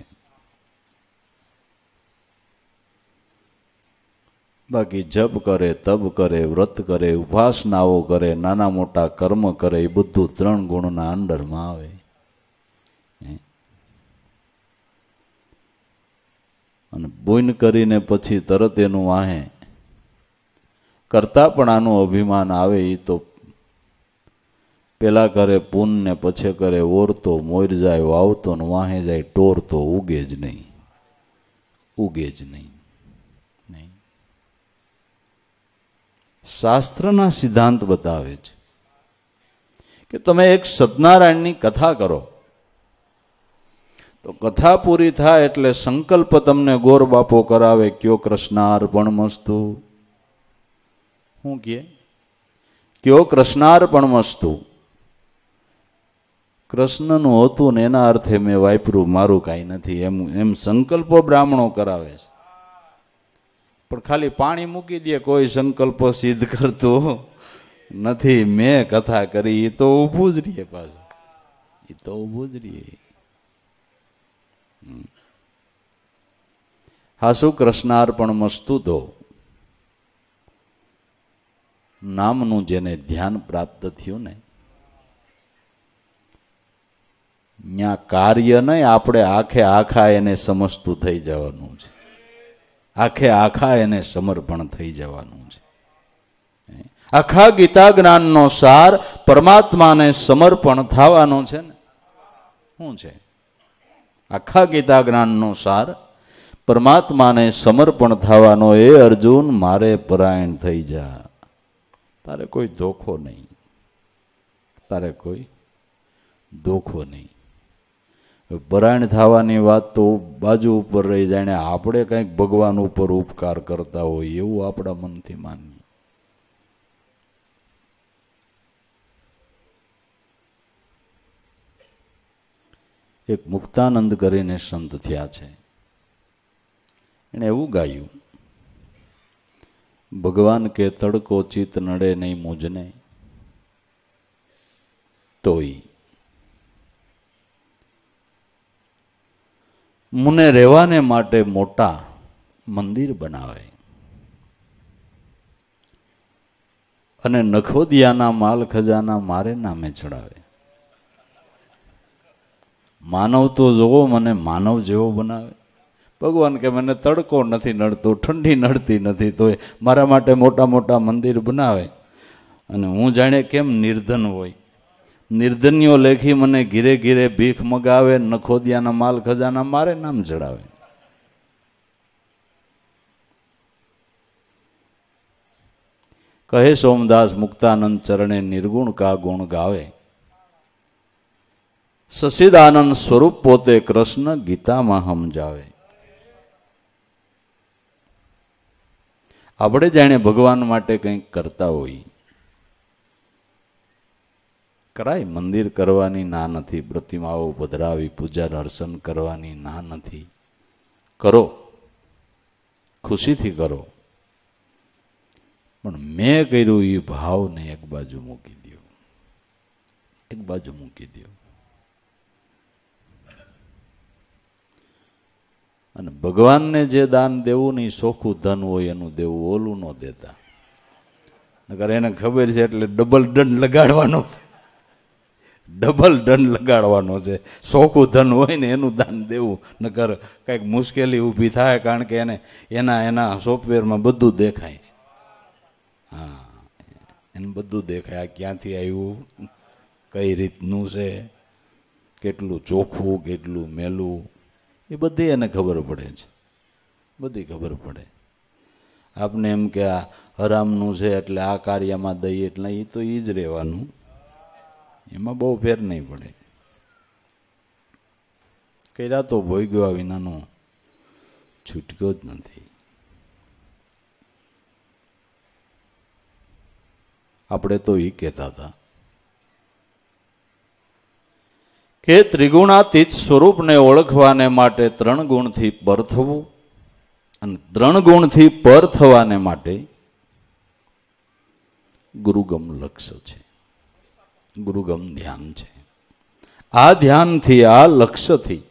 Speaker 1: બાકી જપ કરે તપ કરે વ્રત કરે ઉપાસનાઓ કરે નાના મોટા કર્મ કરે એ બધું ત્રણ ગુણના અંડરમાં આવે અને બોઈન કરીને પછી તરત એનું વાહે કરતા પણ આનું અભિમાન આવે એ તો પેલા કરે પૂન ને પછી કરે ઓરતો મોર જાય વાવતો ને વાહે જાય ટોરતો ઉગે જ નહીં ઉગે જ નહીં શાસ્ત્રના સિદ્ધાંત બતાવે છે કે તમે એક સત્યનારાયણની કથા કરો તો કથા પૂરી થાય એટલે સંકલ્પ તમને ગોર બાપો કરાવે કયો કૃષ્ણાર્પણ મસ્તુ શું કહે કયો કૃષ્ણાર્પણ મસ્તુ કૃષ્ણનું હતું ને એના અર્થે મેં વાપરું મારું કાંઈ નથી એમ એમ સંકલ્પો બ્રાહ્મણો કરાવે છે પણ ખાલી પાણી મૂકી દે કોઈ સંકલ્પ સિદ્ધ કરતો નથી મેં કથા કરી એ તો ઊભું જ રહીએ પાછું એ તો ઊભું જ રહીએ હાસુ કૃષ્ણાર્પણ મસ્તુ દો નામનું જેને ધ્યાન પ્રાપ્ત થયું ને ત્યાં કાર્ય નહીં આપણે આખે આખા એને સમજતું થઈ જવાનું છે આખે આખા એને સમર્પણ થઈ જવાનું છે આખા ગીતા જ્ઞાનનો સાર પરમાત્માને સમર્પણ થવાનો છે ને શું છે આખા ગીતા જ્ઞાનનો સાર પરમાત્માને સમર્પણ થવાનો એ અર્જુન મારે પરાયણ થઈ જા તારે કોઈ ધોખો નહીં તારે કોઈ ધોખો નહીં પરાયણ થવાની વાત તો બાજુ ઉપર રહી જાય આપણે કંઈક ભગવાન ઉપર ઉપકાર કરતા હોય એવું આપણા મનથી માનીએ એક મુક્તાનંદ કરીને સંત થયા છે એણે એવું ગાયું ભગવાન કે તડકો ચિત્ત નડે નહીં મૂજને તોય મુને રહેવાને માટે મોટા મંદિર બનાવે અને નખોદિયાના માલ ખજાના મારે નામે ચડાવે માનવ તો જોવો મને માનવ જેવો બનાવે ભગવાન કે મને તડકો નથી નડતો ઠંડી નડતી નથી તો મારા માટે મોટા મોટા મંદિર બનાવે અને હું જાણે કેમ નિર્ધન હોય નિર્ધન્યો લેખી મને ઘીરે ઘીરે ભીખ મગાવે નખોદિયાના માલ ખજાના મારે નામ જડાવે કહે સોમદાસ મુક્તાનંદ ચરણે નિર્ગુણ કા ગુણ ગાવે સસિદાનંદ સ્વરૂપ પોતે કૃષ્ણ ગીતામાં સમજાવે આપણે જાણે ભગવાન માટે કંઈક કરતા હોઈ કરાય મંદિર કરવાની ના નથી પ્રતિમાઓ પધરાવી પૂજા દર્શન કરવાની ના નથી કરો ખુશીથી કરો પણ મેં કર્યું એ ભાવને એક બાજુ મૂકી દો એક બાજુ મૂકી દો અને ભગવાનને જે દાન દેવું ને એ સોખું ધન હોય એનું દેવું ઓલું ન દેતા નકર એને ખબર છે એટલે ડબલ દંડ લગાડવાનો ડબલ દંડ લગાડવાનો છે સોખું ધન હોય ને એનું દાન દેવું નકર કંઈક મુશ્કેલી ઊભી થાય કારણ કે એને એના એના સોફ્ટવેરમાં બધું દેખાય છે હા એને બધું દેખાય આ ક્યાંથી આવ્યું કઈ રીતનું છે કેટલું ચોખ્ખું કેટલું મેલું એ બધી એને ખબર પડે છે બધી ખબર પડે આપને એમ કે આ હરામનું છે એટલે આ કાર્યમાં દઈએ એટલે એ તો એ જ રહેવાનું એમાં બહુ ફેર નહીં પડે કર્યા તો ભોગ્યો વિનાનો છૂટક્યો જ નથી આપણે તો એ કહેતા હતા કે ત્રિગુણાતીત સ્વરૂપને ઓળખવાને માટે ત્રણ ગુણથી પર થવું અને ત્રણ ગુણથી પર થવાને માટે ગુરુગમ લક્ષ્ય છે ગુરુગમ ધ્યાન છે આ ધ્યાનથી આ લક્ષ્યથી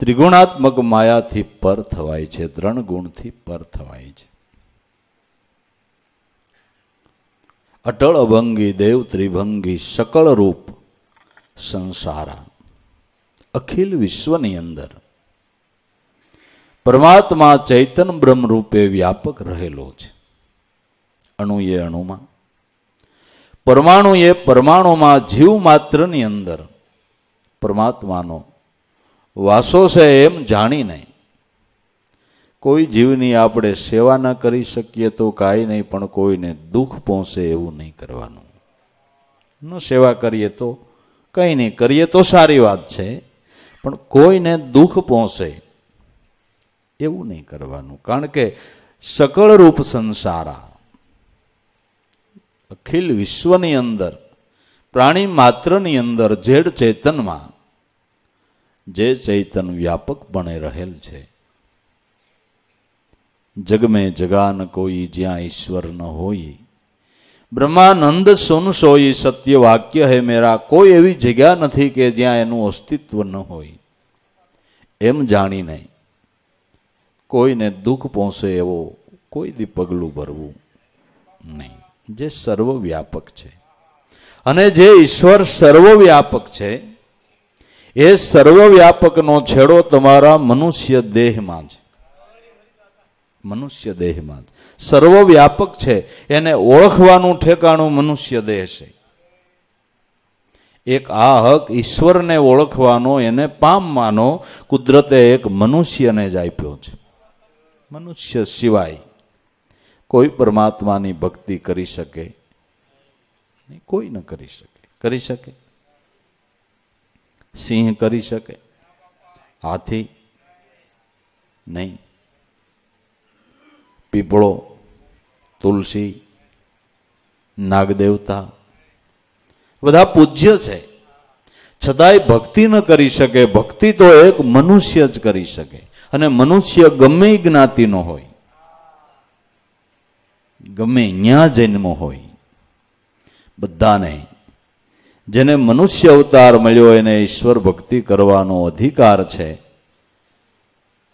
Speaker 1: ત્રિગુણાત્મક માયાથી પર થવાય છે ત્રણ ગુણથી પર થવાય છે અટળ અભંગી દેવ ત્રિભંગી સકળ રૂપ સંસારા અખિલ વિશ્વની અંદર પરમાત્મા ચૈતન બ્રહ્મ રૂપે વ્યાપક રહેલો છે અણુ એ અણુમાં પરમાણુ એ પરમાણુમાં જીવ માત્રની અંદર પરમાત્માનો વાસો છે એમ જાણીને કોઈ જીવની આપણે સેવા ન કરી શકીએ તો કાંઈ નહીં પણ કોઈને દુઃખ પહોંચે એવું નહીં કરવાનું ન સેવા કરીએ તો કંઈ નહીં કરીએ તો સારી વાત છે પણ કોઈને દુઃખ પહોંચે એવું નહીં કરવાનું કારણ કે સકળ રૂપ સંસારા અખિલ વિશ્વની અંદર પ્રાણી માત્રની અંદર જેડ ચેતનમાં જે ચેતન વ્યાપકપણે રહેલ છે જગમે જગાન કોઈ જ્યાં ઈશ્વર ન હોય બ્રહ્માનંદ સોનસોઈ સત્ય વાક્ય હે મેરા કોઈ એવી જગ્યા નથી કે જ્યાં એનું અસ્તિત્વ ન હોય એમ જાણી નહીં કોઈને દુઃખ પહોંચે એવો કોઈ દી પગલું ભરવું નહીં જે સર્વવ્યાપક છે અને જે ઈશ્વર સર્વવ્યાપક છે એ સર્વવ્યાપકનો છેડો તમારા મનુષ્ય દેહમાં છે મનુષ્ય દેહમાં જ સર્વવ્યાપક છે એને ઓળખવાનું ઠેકાણું મનુષ્ય દેહ છે એક આ હક ઈશ્વરને ઓળખવાનો એને પામવાનો કુદરતે એક મનુષ્યને જ આપ્યો છે મનુષ્ય સિવાય કોઈ પરમાત્માની ભક્તિ કરી શકે કોઈ ન કરી શકે કરી શકે સિંહ કરી શકે હાથી નહીં પીપળો તુલસી નાગદેવતા બધા પૂજ્ય છે છતાંય ભક્તિ ન કરી શકે ભક્તિ તો એક મનુષ્ય જ કરી શકે અને મનુષ્ય ગમે જ્ઞાતિનો હોય ગમે ન્યા જન્મ હોય બધાને જેને મનુષ્ય અવતાર મળ્યો એને ઈશ્વર ભક્તિ કરવાનો અધિકાર છે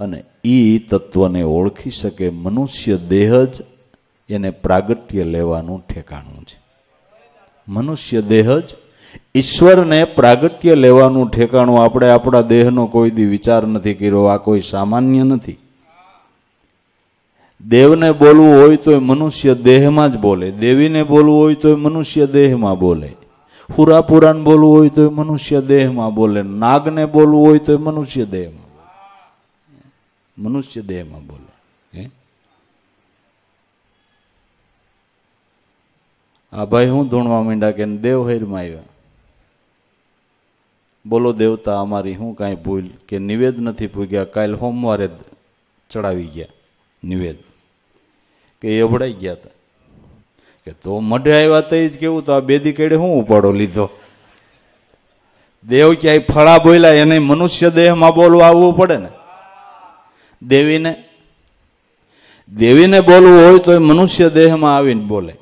Speaker 1: અને એ તત્વને ઓળખી શકે મનુષ્ય દેહ જ એને પ્રાગટ્ય લેવાનું ઠેકાણું છે મનુષ્ય દેહ જ ઈશ્વરને પ્રાગટ્ય લેવાનું ઠેકાણું આપણે આપણા દેહનો કોઈ દી વિચાર નથી કર્યો આ કોઈ સામાન્ય નથી દેવને બોલવું હોય તો મનુષ્ય દેહમાં જ બોલે દેવીને બોલવું હોય તો મનુષ્ય દેહમાં બોલે હુરાપુરાને બોલવું હોય તો મનુષ્ય દેહમાં બોલે નાગને બોલવું હોય તો મનુષ્ય દેહમાં મનુષ્ય દેહમાં બોલો હે આ ભાઈ હું ધૂણવા માંડ્યા કે દેવ હૈરમાં આવ્યા બોલો દેવતા અમારી હું કાંઈ ભૂલ કે નિવેદ નથી ભૂગ્યા કાલ સોમવારે ચડાવી ગયા નિવેદ કે એ અભડાઈ ગયા હતા કે તો મઢે આવ્યા તો જ કેવું તો આ બેદી કેડે હું ઉપાડો લીધો દેવ ક્યાંય ફળા બોલ્યા એને મનુષ્ય દેહમાં બોલવા આવવું પડે ને દેવીને દેવીને બોલવું હોય તો એ મનુષ્ય દેહમાં આવીને બોલે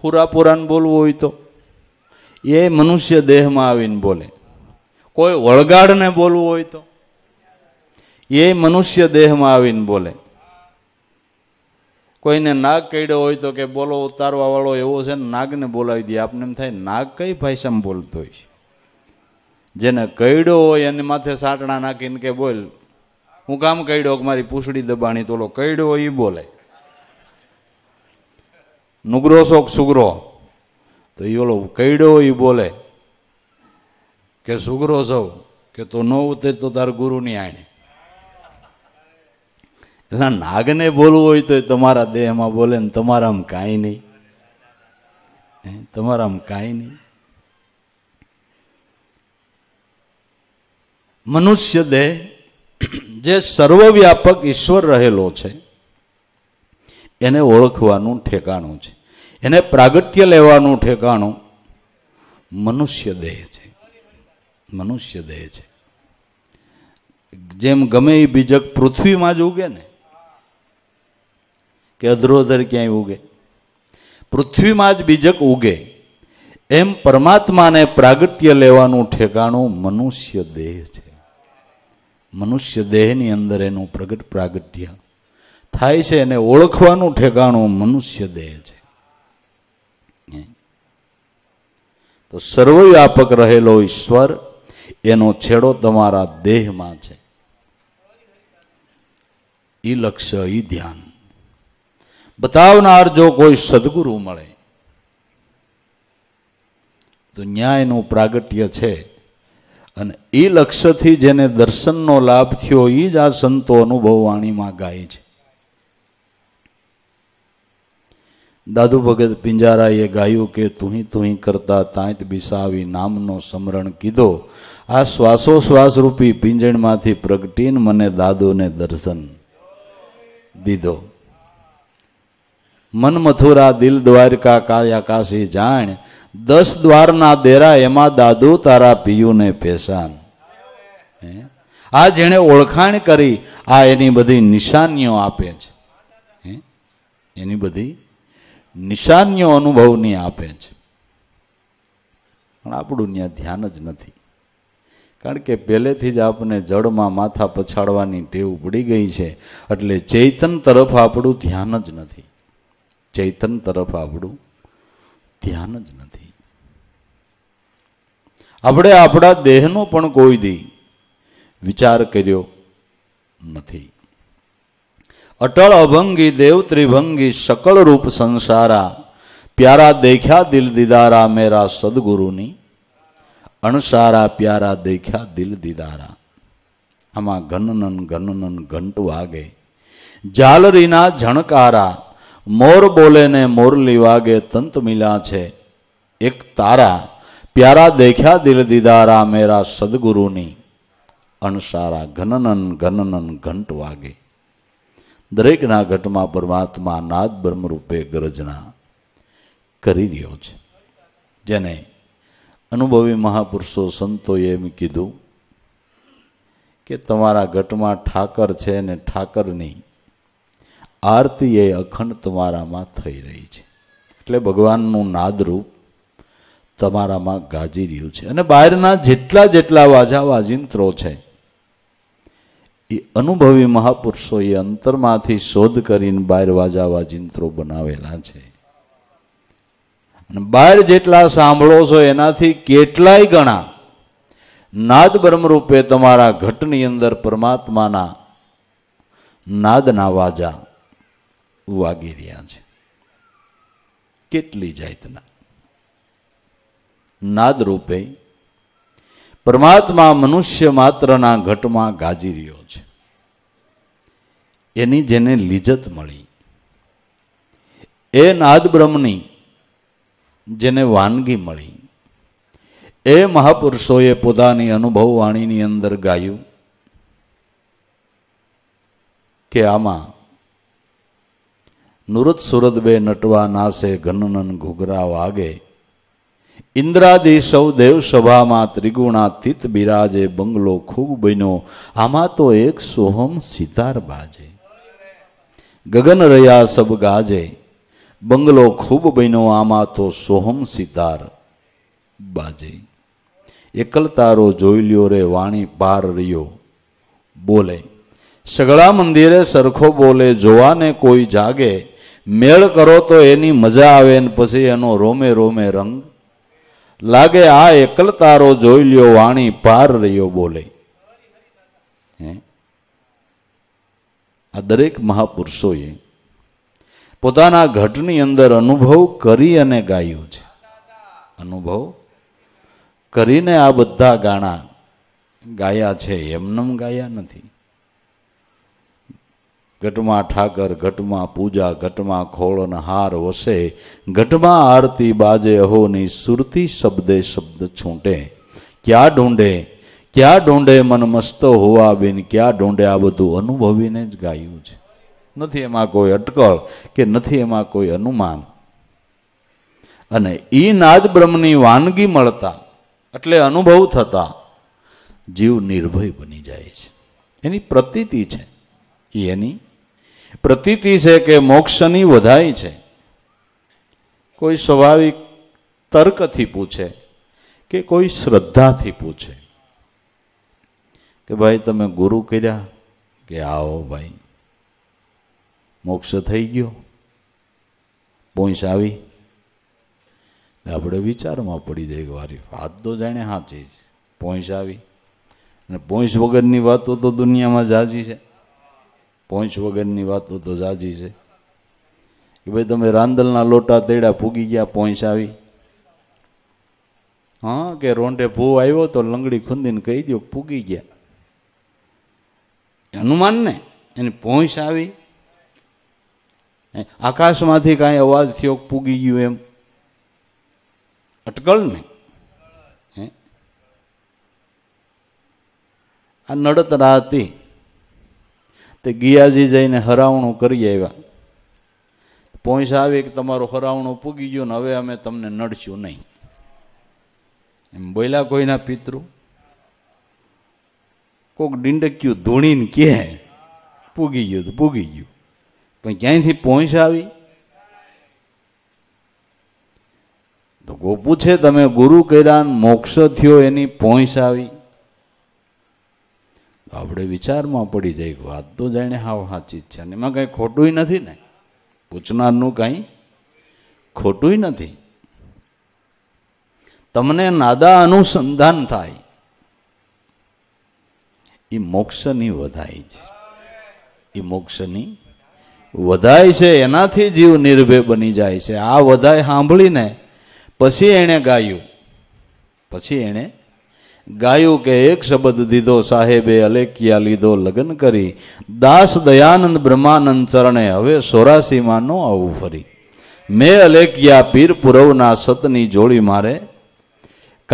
Speaker 1: હુરાપુરાને બોલવું હોય તો એ મનુષ્ય દેહમાં આવીને બોલે કોઈ વળગાડને બોલવું હોય તો એ મનુષ્ય દેહમાં આવીને બોલે કોઈને નાગ કડ્યો હોય તો કે બોલો ઉતારવા વાળો એવો છે ને નાગને બોલાવી દે આપને એમ થાય નાગ કઈ ભાષામાં બોલતો હોય જેને કડ્યો હોય એની માથે સાટણા નાખીને કે બોલ હું કામ કહીડો કે મારી પૂછડી દબાણી તો કહીડો એ બોલે નુગરો શોક સુગરો તો એ ઓલો કહીડો એ બોલે કે સુગરો સૌ કે તો ન ઉતર તો તાર ગુરુની આણે એટલે નાગને બોલવું હોય તો તમારા દેહમાં બોલે ને તમારામાં કાંઈ નહીં તમારામાં કાંઈ નહીં મનુષ્ય દેહ જે સર્વવ્યાપક ઈશ્વર રહેલો છે એને ઓળખવાનું ઠેકાણું છે એને પ્રાગટ્ય લેવાનું ઠેકાણું મનુષ્ય દેહ છે મનુષ્ય દેહ છે જેમ ગમે એ બીજક પૃથ્વીમાં જ ઉગે ને કે અધરોધર ક્યાંય ઉગે પૃથ્વીમાં જ બીજક ઉગે એમ પરમાત્માને પ્રાગટ્ય લેવાનું ઠેકાણું મનુષ્ય દેહ છે મનુષ્ય દેહની અંદર એનું પ્રગટ પ્રાગટ્ય થાય છે એને ઓળખવાનું ઠેકાણું મનુષ્ય દેહ છે તો સર્વવ્યાપક રહેલો ઈશ્વર એનો છેડો તમારા દેહમાં છે એ લક્ષ્ય એ ધ્યાન બતાવનાર જો કોઈ સદગુરુ મળે તો ન્યાયનું પ્રાગટ્ય છે અને એ લક્ષ્યથી જેને દર્શનનો લાભ થયો એ જ આ સંતો અનુભવ વાણીમાં ગાય છે દાદુ ભગત પિંજારાએ ગાયું કે તુહી તુહી કરતા તાંત બિસાવી નામનો સમરણ કીધો આ શ્વાસોશ્વાસ રૂપી પિંજણમાંથી પ્રગટીને મને દાદુને દર્શન દીધો મન મથુરા દિલ દ્વારકા કાયા કાશી જાણ દસ દ્વારના દેરા એમાં દાદુ તારા પિયુને પેશાન આ જેણે ઓળખાણ કરી આ એની બધી નિશાનીઓ આપે છે એની બધી નિશાનીઓ અનુભવની આપે છે પણ આપણું ત્યાં ધ્યાન જ નથી કારણ કે પહેલેથી જ આપણે જળમાં માથા પછાડવાની ટેવ પડી ગઈ છે એટલે ચૈતન તરફ આપણું ધ્યાન જ નથી ચૈતન તરફ આપણું ધ્યાન જ નથી આપણે આપણા દેહનો પણ કોઈ દી વિચાર કર્યો નથી અટળ અભંગી દેવ ત્રિભંગી સકળ રૂપ સંસારા પ્યારા દેખ્યા દિલ દીદારા મેરા સદગુરુની અણસારા પ્યારા દેખ્યા દિલ દીદારા આમાં ઘનનન ઘનનન ઘંટ વાગે જાલરીના ઝણકારા મોર બોલે ને મોરલી વાગે તંત મિલા છે એક તારા પ્યારા દેખ્યા દિલ દીદારા મેરા સદગુરુની અણસારા ઘનનન ઘનનન ઘંટ વાગે દરેકના ઘટમાં પરમાત્મા નાદ બ્રહ્મરૂપે ગરજના કરી રહ્યો છે જેને અનુભવી મહાપુરુષો સંતોએ એમ કીધું કે તમારા ઘટમાં ઠાકર છે અને ઠાકરની આરતી એ અખંડ તમારામાં થઈ રહી છે એટલે ભગવાનનું નાદરૂપ તમારામાં ગાજી રહ્યું છે અને બહારના જેટલા જેટલા વાજા વાજિંત્રો છે એ અનુભવી મહાપુરુષો એ અંતરમાંથી શોધ કરીને બહાર વાજા વાજિંત્રો બનાવેલા છે અને બહાર જેટલા સાંભળો છો એનાથી કેટલાય ગણા નાદ બ્રહ્મરૂપે તમારા ઘટની અંદર પરમાત્માના નાદના વાજા વાગી રહ્યા છે કેટલી જાતના નાદરૂપે પરમાત્મા મનુષ્ય માત્રના ઘટમાં ગાજી રહ્યો છે એની જેને લિજત મળી એ નાદ બ્રહ્મની જેને વાનગી મળી એ મહાપુરુષોએ પોતાની અનુભવ વાણીની અંદર ગાયું કે આમાં નુરત સુરત બે નટવા નાસે ઘનનન ઘૂઘરા વાગે સૌ ઇન્દ્રાદેશવ દેવસભામાં ત્રિગુણાતીત બિરાજે બંગલો ખૂબ બન્યો આમાં તો એક સોહમ સિતાર બાજે ગગન રહ્યા સબ ગાજે બંગલો ખૂબ બન્યો આમાં તો સોહમ સિતાર બાજે એકલતારો જોઈ લ્યો રે વાણી પાર રહ્યો બોલે સગળા મંદિરે સરખો બોલે જોવાને કોઈ જાગે મેળ કરો તો એની મજા આવે ને પછી એનો રોમે રોમે રંગ લાગે આ એકલતારો જોઈ લ્યો વાણી પાર રહ્યો બોલે આ દરેક મહાપુરુષોએ પોતાના ઘટની અંદર અનુભવ કરી અને ગાયો છે અનુભવ કરીને આ બધા ગાણા ગાયા છે એમનેમ ગાયા નથી ઘટમાં ઠાકર ઘટમાં પૂજા ઘટમાં ખોળન હાર વસે ઘટમાં આરતી બાજે અહોની સુરતી શબ્દે શબ્દ છૂંટે ક્યાં ઢૂંઢે ક્યાં ઢૂંઢે મન મસ્ત હોવા બિન ક્યાં ઢૂંઢે આ બધું અનુભવીને જ ગાયું છે નથી એમાં કોઈ અટકળ કે નથી એમાં કોઈ અનુમાન અને એ નાદ બ્રહ્મની વાનગી મળતા એટલે અનુભવ થતા જીવ નિર્ભય બની જાય છે એની પ્રતીતિ છે એની પ્રતીતિ છે કે મોક્ષની વધાઈ છે કોઈ સ્વાભાવિક તર્કથી પૂછે કે કોઈ શ્રદ્ધાથી પૂછે કે ભાઈ તમે ગુરુ કર્યા કે આવો ભાઈ મોક્ષ થઈ ગયો પોઈસ આવી આપણે વિચારમાં પડી જાય કે વારી વાત તો જાણે સાચી છે પોઈસ આવી અને પોઈસ વગરની વાતો તો દુનિયામાં જાજી છે પહોંચ વગરની વાતો તો જાજી છે કે ભાઈ તમે રાંદલના લોટા તેડા પૂગી ગયા પહોંચ આવી હા કે રોંઢે ભૂ આવ્યો તો લંગડી ખૂંદીને કહી દો પૂગી ગયા હનુમાનને એની પહોંચ આવી આકાશમાંથી કાંઈ અવાજ થયો પૂગી ગયું એમ અટકળ નહીં આ નડતરા હતી તે ગિયાજી જઈને હરાવણું કરી આવ્યા પોઈસ આવી કે તમારું હરાવણું પૂગી ગયું ને હવે અમે તમને નડશું નહીં એમ બોલ્યા કોઈના પિતૃ કોક ડિંડક્યું ધૂણીને કે પૂગી ગયું તો પૂગી ગયું પણ ક્યાંયથી પોઈસ આવી તો ગોપુ છે તમે ગુરુ કર્યા મોક્ષ થયો એની પોઈસ આવી આપણે વિચારમાં પડી જાય કે વાત તો જાણે હાવ સાચી જ છે અને એમાં કંઈ ખોટું નથી ને પૂછનારનું કંઈ ખોટું નથી તમને નાદા અનુસંધાન થાય એ મોક્ષની વધાય છે એ મોક્ષની વધાય છે એનાથી જીવ નિર્ભય બની જાય છે આ વધાય સાંભળીને પછી એણે ગાયું પછી એણે ગાયું કે એક શબ્દ દીધો સાહેબે અલેકિયા લીધો લગ્ન કરી દાસ દયાનંદ બ્રહ્માનંદ ચરણે હવે સોરાસીમાં નો આવું ફરી મેં અલેકિયા પીર પુરવના સતની જોડી મારે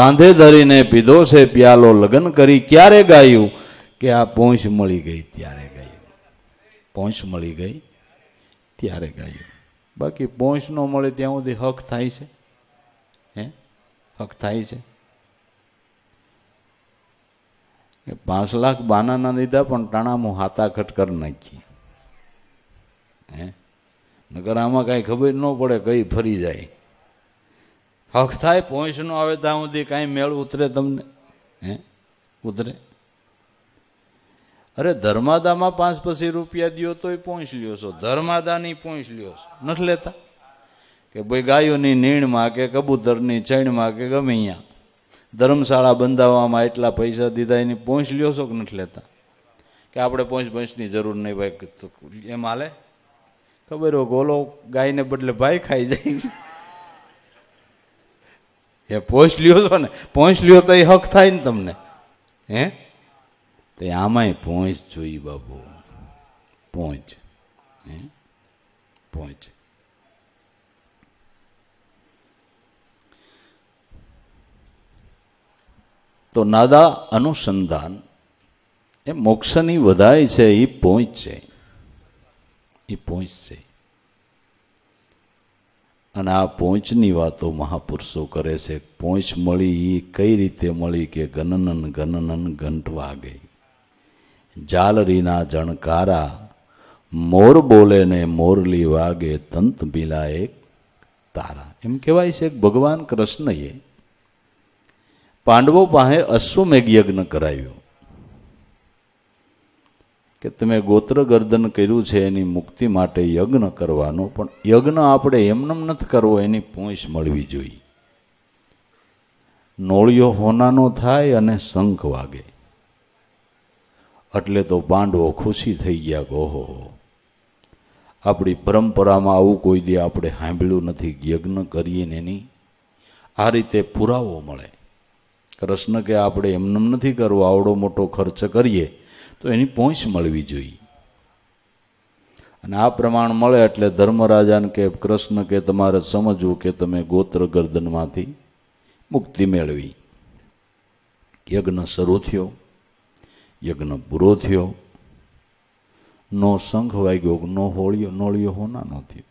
Speaker 1: કાંધે ધરીને પીધો છે પ્યાલો લગ્ન કરી ક્યારે ગાયું કે આ પોંચ મળી ગઈ ત્યારે ગાયું પોંચ મળી ગઈ ત્યારે ગાયું બાકી પોંચ ન મળે ત્યાં સુધી હક થાય છે હે હક થાય છે એ પાંચ લાખ બાનાના લીધા પણ ટાણામાં હાથાખટ ખટકર નાખી હે નગર આમાં કાંઈ ખબર ન પડે કઈ ફરી જાય હક થાય પોઈન્ટ ન આવે ત્યાં સુધી કાંઈ મેળ ઉતરે તમને હે ઉતરે અરે ધર્માદામાં પાંચ પછી રૂપિયા દો તોય પોઈન્ટ લ્યો છો ધર્માદાની પોઈન્ટ લ્યો છો નથી લેતા કે ભાઈ ગાયોની નીણમાં કે કબૂતરની ચણમાં કે ગમે અહીંયા ધર્મશાળા બંધાવવામાં એટલા પૈસા દીધા એની પહોંચ લ્યો છો કે નથી લેતા કે આપણે પહોંચ પહોંચની જરૂર નહીં ભાઈ એમ હાલે ખબર હોય ગોલો ગાયને બદલે ભાઈ ખાઈ જાય <laughs> એ પહોંચ લ્યો છો ને પહોંચ લ્યો તો એ હક થાય ને તમને હે તો આમાંય પહોંચ જોઈ બાબુ પહોંચ હે પહોંચ તો નાદા અનુસંધાન એ મોક્ષની વધાય છે એ પહોંચ છે એ પહોંચ છે અને આ પહોંચની વાતો મહાપુરુષો કરે છે પહોંચ મળી એ કઈ રીતે મળી કે ગનનન ગનનન ઘંટ વાગે જાલરીના જણકારા મોર બોલે ને મોરલી વાગે તંત ભીલા એક તારા એમ કહેવાય છે ભગવાન કૃષ્ણએ પાંડવો પાસે અશ્વમેઘ યજ્ઞ કરાવ્યો કે તમે ગોત્ર ગર્દન કર્યું છે એની મુક્તિ માટે યજ્ઞ કરવાનો પણ યજ્ઞ આપણે એમનેમ નથી કરવો એની પૂંછ મળવી જોઈએ નોળિયો હોનાનો થાય અને શંખ વાગે એટલે તો પાંડવો ખુશી થઈ ગયા કે ઓહો આપણી પરંપરામાં આવું કોઈ દે આપણે સાંભળ્યું નથી યજ્ઞ કરીએ ને એની આ રીતે પુરાવો મળે કૃષ્ણ કે આપણે એમને નથી કરવો આવડો મોટો ખર્ચ કરીએ તો એની પહોંચ મળવી જોઈએ અને આ પ્રમાણ મળે એટલે ધર્મરાજાને કે કૃષ્ણ કે તમારે સમજવું કે તમે ગોત્ર ગર્દનમાંથી મુક્તિ મેળવી યજ્ઞ શરૂ થયો યજ્ઞ પૂરો થયો નો શંખ વાગ્યો નો હોળિયો નોળિયો હોના ન થયો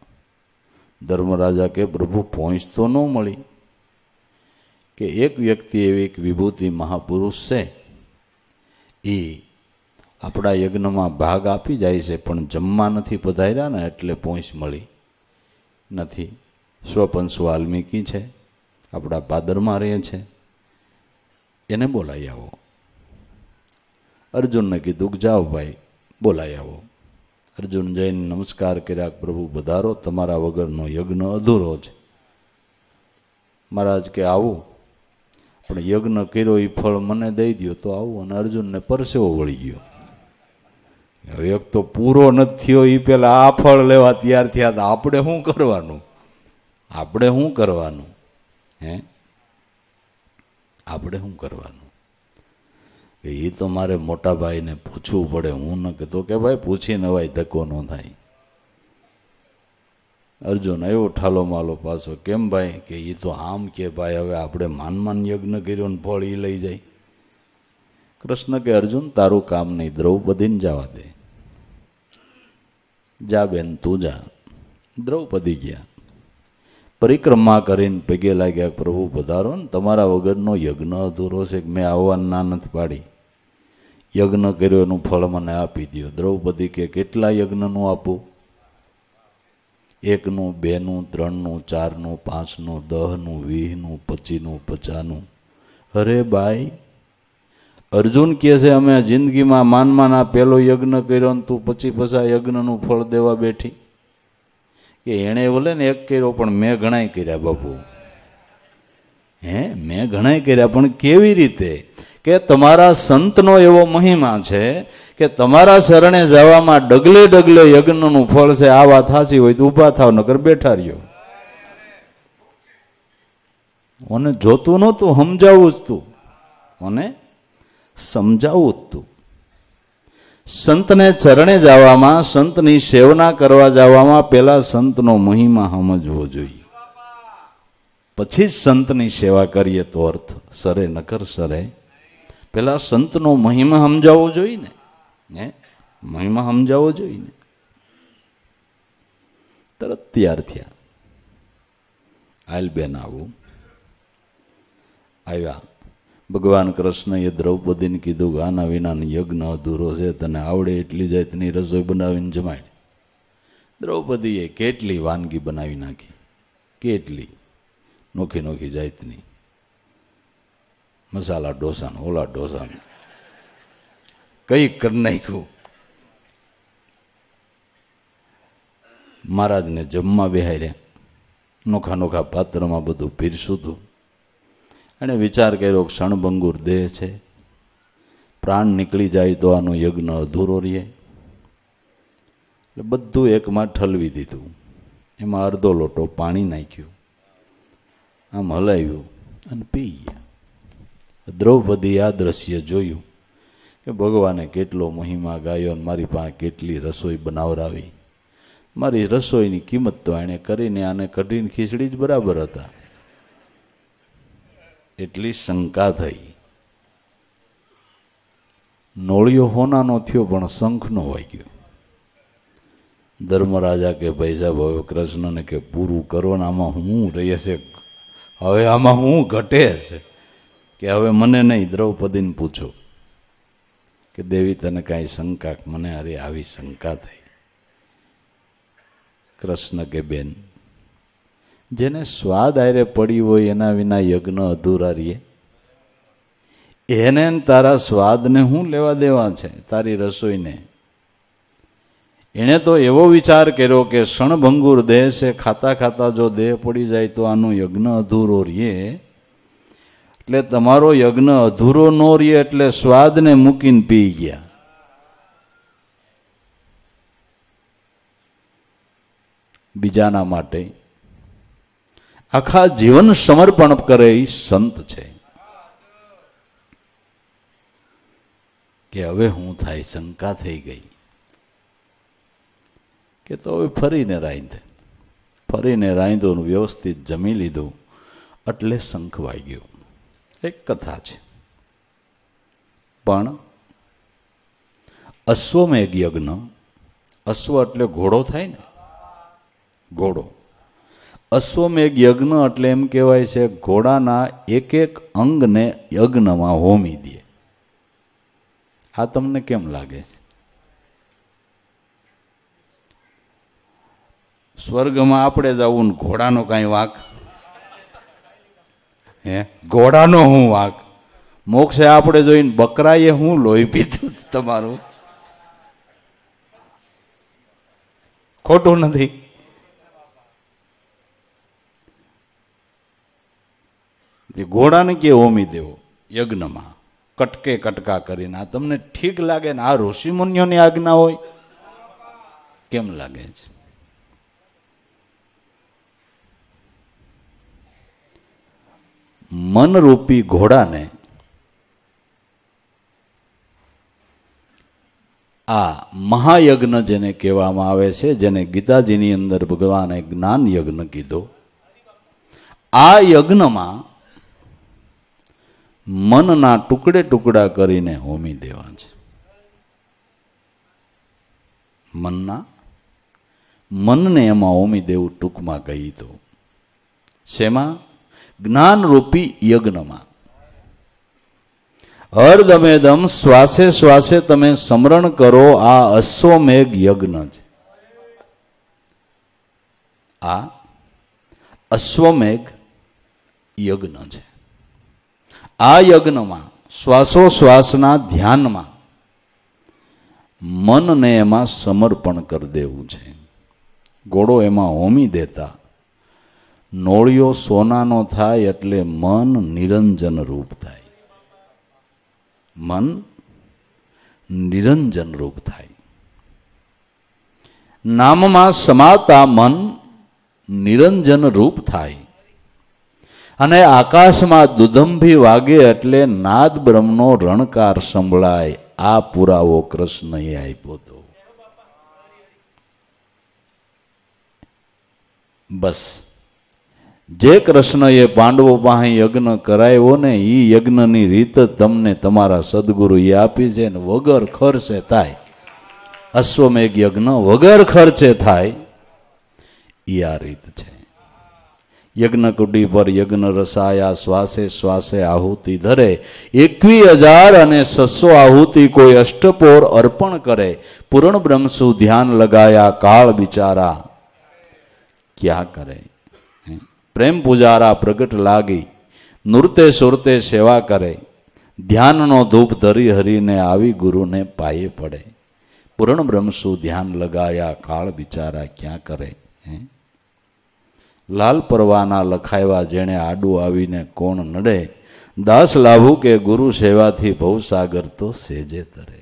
Speaker 1: ધર્મરાજા કે પ્રભુ પહોંચ તો ન મળી કે એક વ્યક્તિ એવી એક વિભૂતિ મહાપુરુષ છે એ આપણા યજ્ઞમાં ભાગ આપી જાય છે પણ જમવા નથી પધાર્યા ને એટલે પોંચ મળી નથી સ્વપંશ વાલ્મીકી છે આપણા પાદરમાં રહે છે એને બોલાવી આવો અર્જુનને કીધું કે જાઓ ભાઈ બોલાવી આવો અર્જુન જઈને નમસ્કાર કર્યા પ્રભુ વધારો તમારા વગરનો યજ્ઞ અધૂરો છે મહારાજ કે આવું પણ યજ્ઞ કર્યો એ ફળ મને દઈ દો તો આવું અને અર્જુનને પરસેવો વળી ગયો એક તો પૂરો નથી થયો એ પેલા આ ફળ લેવા તૈયાર થયા તો આપણે શું કરવાનું આપણે શું કરવાનું હે આપણે શું કરવાનું એ તો મારે મોટા ભાઈને પૂછવું પડે હું ન કહેતો કે ભાઈ પૂછીને ભાઈ ધક્કો ન થાય અર્જુન આવ્યો ઠાલો માલો પાછો કેમ ભાઈ કે એ તો આમ કે ભાઈ હવે આપણે માનમાન યજ્ઞ કર્યો ને ફળ એ લઈ જાય કૃષ્ણ કે અર્જુન તારું કામ નહીં દ્રૌપદીને જવા દે જા બેન તું જા દ્રૌપદી ગયા પરિક્રમા કરીને પગે લાગ્યા પ્રભુ પધારો ને તમારા વગરનો યજ્ઞ અધૂરો છે કે મેં આવવા ના નથી પાડી યજ્ઞ કર્યો એનું ફળ મને આપી દો દ્રૌપદી કે કેટલા યજ્ઞનું આપું એકનું બેનું ત્રણનું ચારનું પાંચનું દહનું વીહનું પચીનું પચાનું અરે ભાઈ અર્જુન કહે છે અમે જિંદગીમાં માનમાં ના પહેલો યજ્ઞ કર્યો ને તું પછી પછા યજ્ઞનું ફળ દેવા બેઠી કે એણે બોલે ને એક કર્યો પણ મેં ઘણાય કર્યા બાપુ હે મેં ઘણાય કર્યા પણ કેવી રીતે કે તમારા સંતનો એવો મહિમા છે કે તમારા શરણે જવામાં ડગલે ડગલે યજ્ઞનું ફળ છે આ વાત સાચી હોય તો ઊભા થાવ નગર બેઠા રહ્યો મને જોતું નહોતું સમજાવું જ તું મને સમજાવું જ તું સંતને ચરણે જવામાં સંતની સેવના કરવા જવામાં પહેલાં સંતનો મહિમા સમજવો જોઈએ પછી જ સંતની સેવા કરીએ તો અર્થ સરે નકર સરે પહેલાં સંતનો મહિમા સમજાવવો જોઈએ ને હે મહિમા સમજાવવો જોઈએ ને તરત તૈયાર થયા આયલબેન આવું આવ્યા ભગવાન કૃષ્ણએ દ્રૌપદીને કીધું કે આના વિનાનો યજ્ઞ અધૂરો છે તને આવડે એટલી જાતની રસોઈ બનાવીને જમાય દ્રૌપદીએ કેટલી વાનગી બનાવી નાખી કેટલી નોખી નોખી જાતની મસાલા ઢોસાને ઓલા ઢોસાને કંઈ કરી નાખ્યું મહારાજને જમવા બિહાર્યા નોખા નોખા પાત્રમાં બધું પીરસું હતું એણે વિચાર કર્યો ક્ષણભંગુર દેહ છે પ્રાણ નીકળી જાય તો આનું યજ્ઞ અધૂરો રહે એટલે બધું એકમાં ઠલવી દીધું એમાં અડધો લોટો પાણી નાખ્યું આમ હલાવ્યું અને પી ગયા દ્રૌપદી આ દ્રશ્ય જોયું કે ભગવાને કેટલો મહિમા ગાયો અને મારી પાસે કેટલી રસોઈ બનાવરાવી મારી રસોઈની કિંમત તો એણે કરીને આને કઢીને ખીચડી જ બરાબર હતા એટલી શંકા થઈ નોળિયો હોનાનો થયો પણ શંખનો વાગ્યો ધર્મરાજા કે ભાઈ સાહેબ હવે કૃષ્ણને કે પૂરું કરો ને આમાં હું રહી છે હવે આમાં હું ઘટે છે કે હવે મને નહીં દ્રૌપદીને પૂછો કે દેવી તને કાંઈ શંકા મને અરે આવી શંકા થઈ કૃષ્ણ કે બેન જેને સ્વાદ આરે પડી હોય એના વિના યજ્ઞ અધૂરા રહીએ એને તારા સ્વાદને હું લેવા દેવા છે તારી રસોઈને એણે તો એવો વિચાર કર્યો કે ક્ષણભંગુર દેહ છે ખાતા ખાતા જો દેહ પડી જાય તો આનું યજ્ઞ અધૂરો રહીએ એટલે તમારો યજ્ઞ અધૂરો ન રહે એટલે સ્વાદને મૂકીને પી ગયા બીજાના માટે આખા જીવન સમર્પણ કરે એ સંત છે કે હવે હું થાય શંકા થઈ ગઈ કે તો હવે ફરીને રાંધે ફરીને રાંધોનું વ્યવસ્થિત જમી લીધું એટલે શંખ વાગ્યું એક કથા છે પણ અશ્વમેઘ યજ્ઞ અશ્વ એટલે ઘોડો થાય ને ઘોડો અશ્વમેઘ યજ્ઞ એટલે એમ કહેવાય છે ઘોડાના એક એક અંગને યજ્ઞમાં હોમી દે આ તમને કેમ લાગે છે સ્વર્ગમાં આપણે જવું ને ઘોડાનો કાંઈ વાંક હે ઘોડાનો હું વાંક મોક્ષે આપણે જોઈને બકરાએ હું લોહી પીધું તમારું ખોટું નથી ઘોડાને કે હોમી દેવો યજ્ઞમાં કટકે કટકા કરીને આ તમને ઠીક લાગે ને આ ઋષિમુનિઓની આજ્ઞા હોય કેમ લાગે છે મનરૂપી ઘોડાને આ મહાયજ્ઞ જેને કહેવામાં આવે છે જેને ગીતાજીની અંદર ભગવાને જ્ઞાન યજ્ઞ કીધો આ યજ્ઞમાં મનના ટુકડે ટુકડા કરીને હોમી દેવા છે મનના મનને એમાં હોમી દેવું ટૂંકમાં કહી દો શેમાં જ્ઞાનરૂપી યજ્ઞમાં અર્ધમેદમ શ્વાસે શ્વાસે તમે સ્મરણ કરો આ અશ્વમેઘ યજ્ઞ છે આ અશ્વમેઘ યજ્ઞ છે આ યજ્ઞમાં શ્વાસો શ્વાસના ધ્યાનમાં મનને એમાં સમર્પણ કરી દેવું છે ઘોડો એમાં હોમી દેતા નોળિયો સોનાનો થાય એટલે મન નિરંજન રૂપ થાય મન નિરંજન રૂપ થાય નામમાં સમાતા મન નિરંજન રૂપ થાય અને આકાશમાં દુદંભી વાગે એટલે નાદ બ્રહ્મનો રણકાર સંભળાય આ પુરાવો કૃષ્ણએ આપ્યો હતો બસ જે કૃષ્ણએ પાંડવો પાસે યજ્ઞ કરાવ્યો ને એ યજ્ઞની રીત તમને તમારા સદગુરુએ આપી છે ને વગર ખર્ચે થાય અશ્વમેઘ યજ્ઞ વગર ખર્ચે થાય એ આ રીત છે યજ્ઞકુટી પર યજ્ઞ રસાયા શ્વાસે શ્વાસે આહુતિ ધરે એકવી હજાર અને છસો આહુતિ કોઈ અષ્ટપોર અર્પણ કરે પૂર્ણ બ્રહ્મસુ ધ્યાન લગાયા કાળ બિચારા ક્યાં કરે પ્રેમ પૂજારા પ્રગટ લાગી નૃતે સુરતે સેવા કરે ધ્યાનનો ધૂપ ધરી હરીને આવી ગુરુને પાયે પડે પૂર્ણ બ્રહ્મસુ ધ્યાન લગાયા કાળ બિચારા ક્યાં કરે હે લાલ પરવાના લખાયવા જેણે આડું આવીને કોણ નડે દાસ લાભુ કે ગુરુ સેવાથી ભવસાગર તો સેજે તરે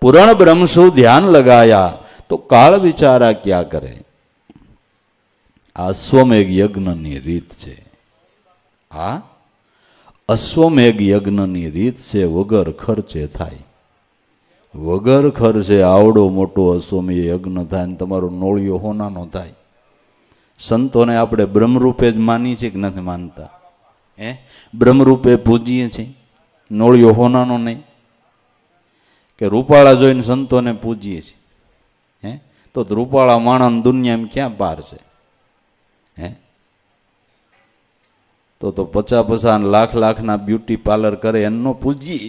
Speaker 1: પૂરણ બ્રહ્મસુ ધ્યાન લગાયા તો કાળ વિચારા ક્યાં કરે આ અશ્વમેઘ યજ્ઞની રીત છે આ અશ્વમેઘ યજ્ઞની રીત છે વગર ખર્ચે થાય વગર ખર્ચે આવડો મોટો અશ્વમેઘ યજ્ઞ થાય ને તમારો નોળિયો હોનાનો થાય સંતોને આપણે બ્રહ્મરૂપે જ માનીએ છીએ કે નથી માનતા એ બ્રહ્મરૂપે પૂજીએ છીએ નોળિયો હોનાનો નહીં કે રૂપાળા જોઈને સંતોને પૂજીએ છીએ હે તો રૂપાળા માણસ દુનિયામાં ક્યાં પાર છે હે તો તો પચા પચા લાખ લાખના બ્યુટી પાર્લર કરે એમનો પૂજી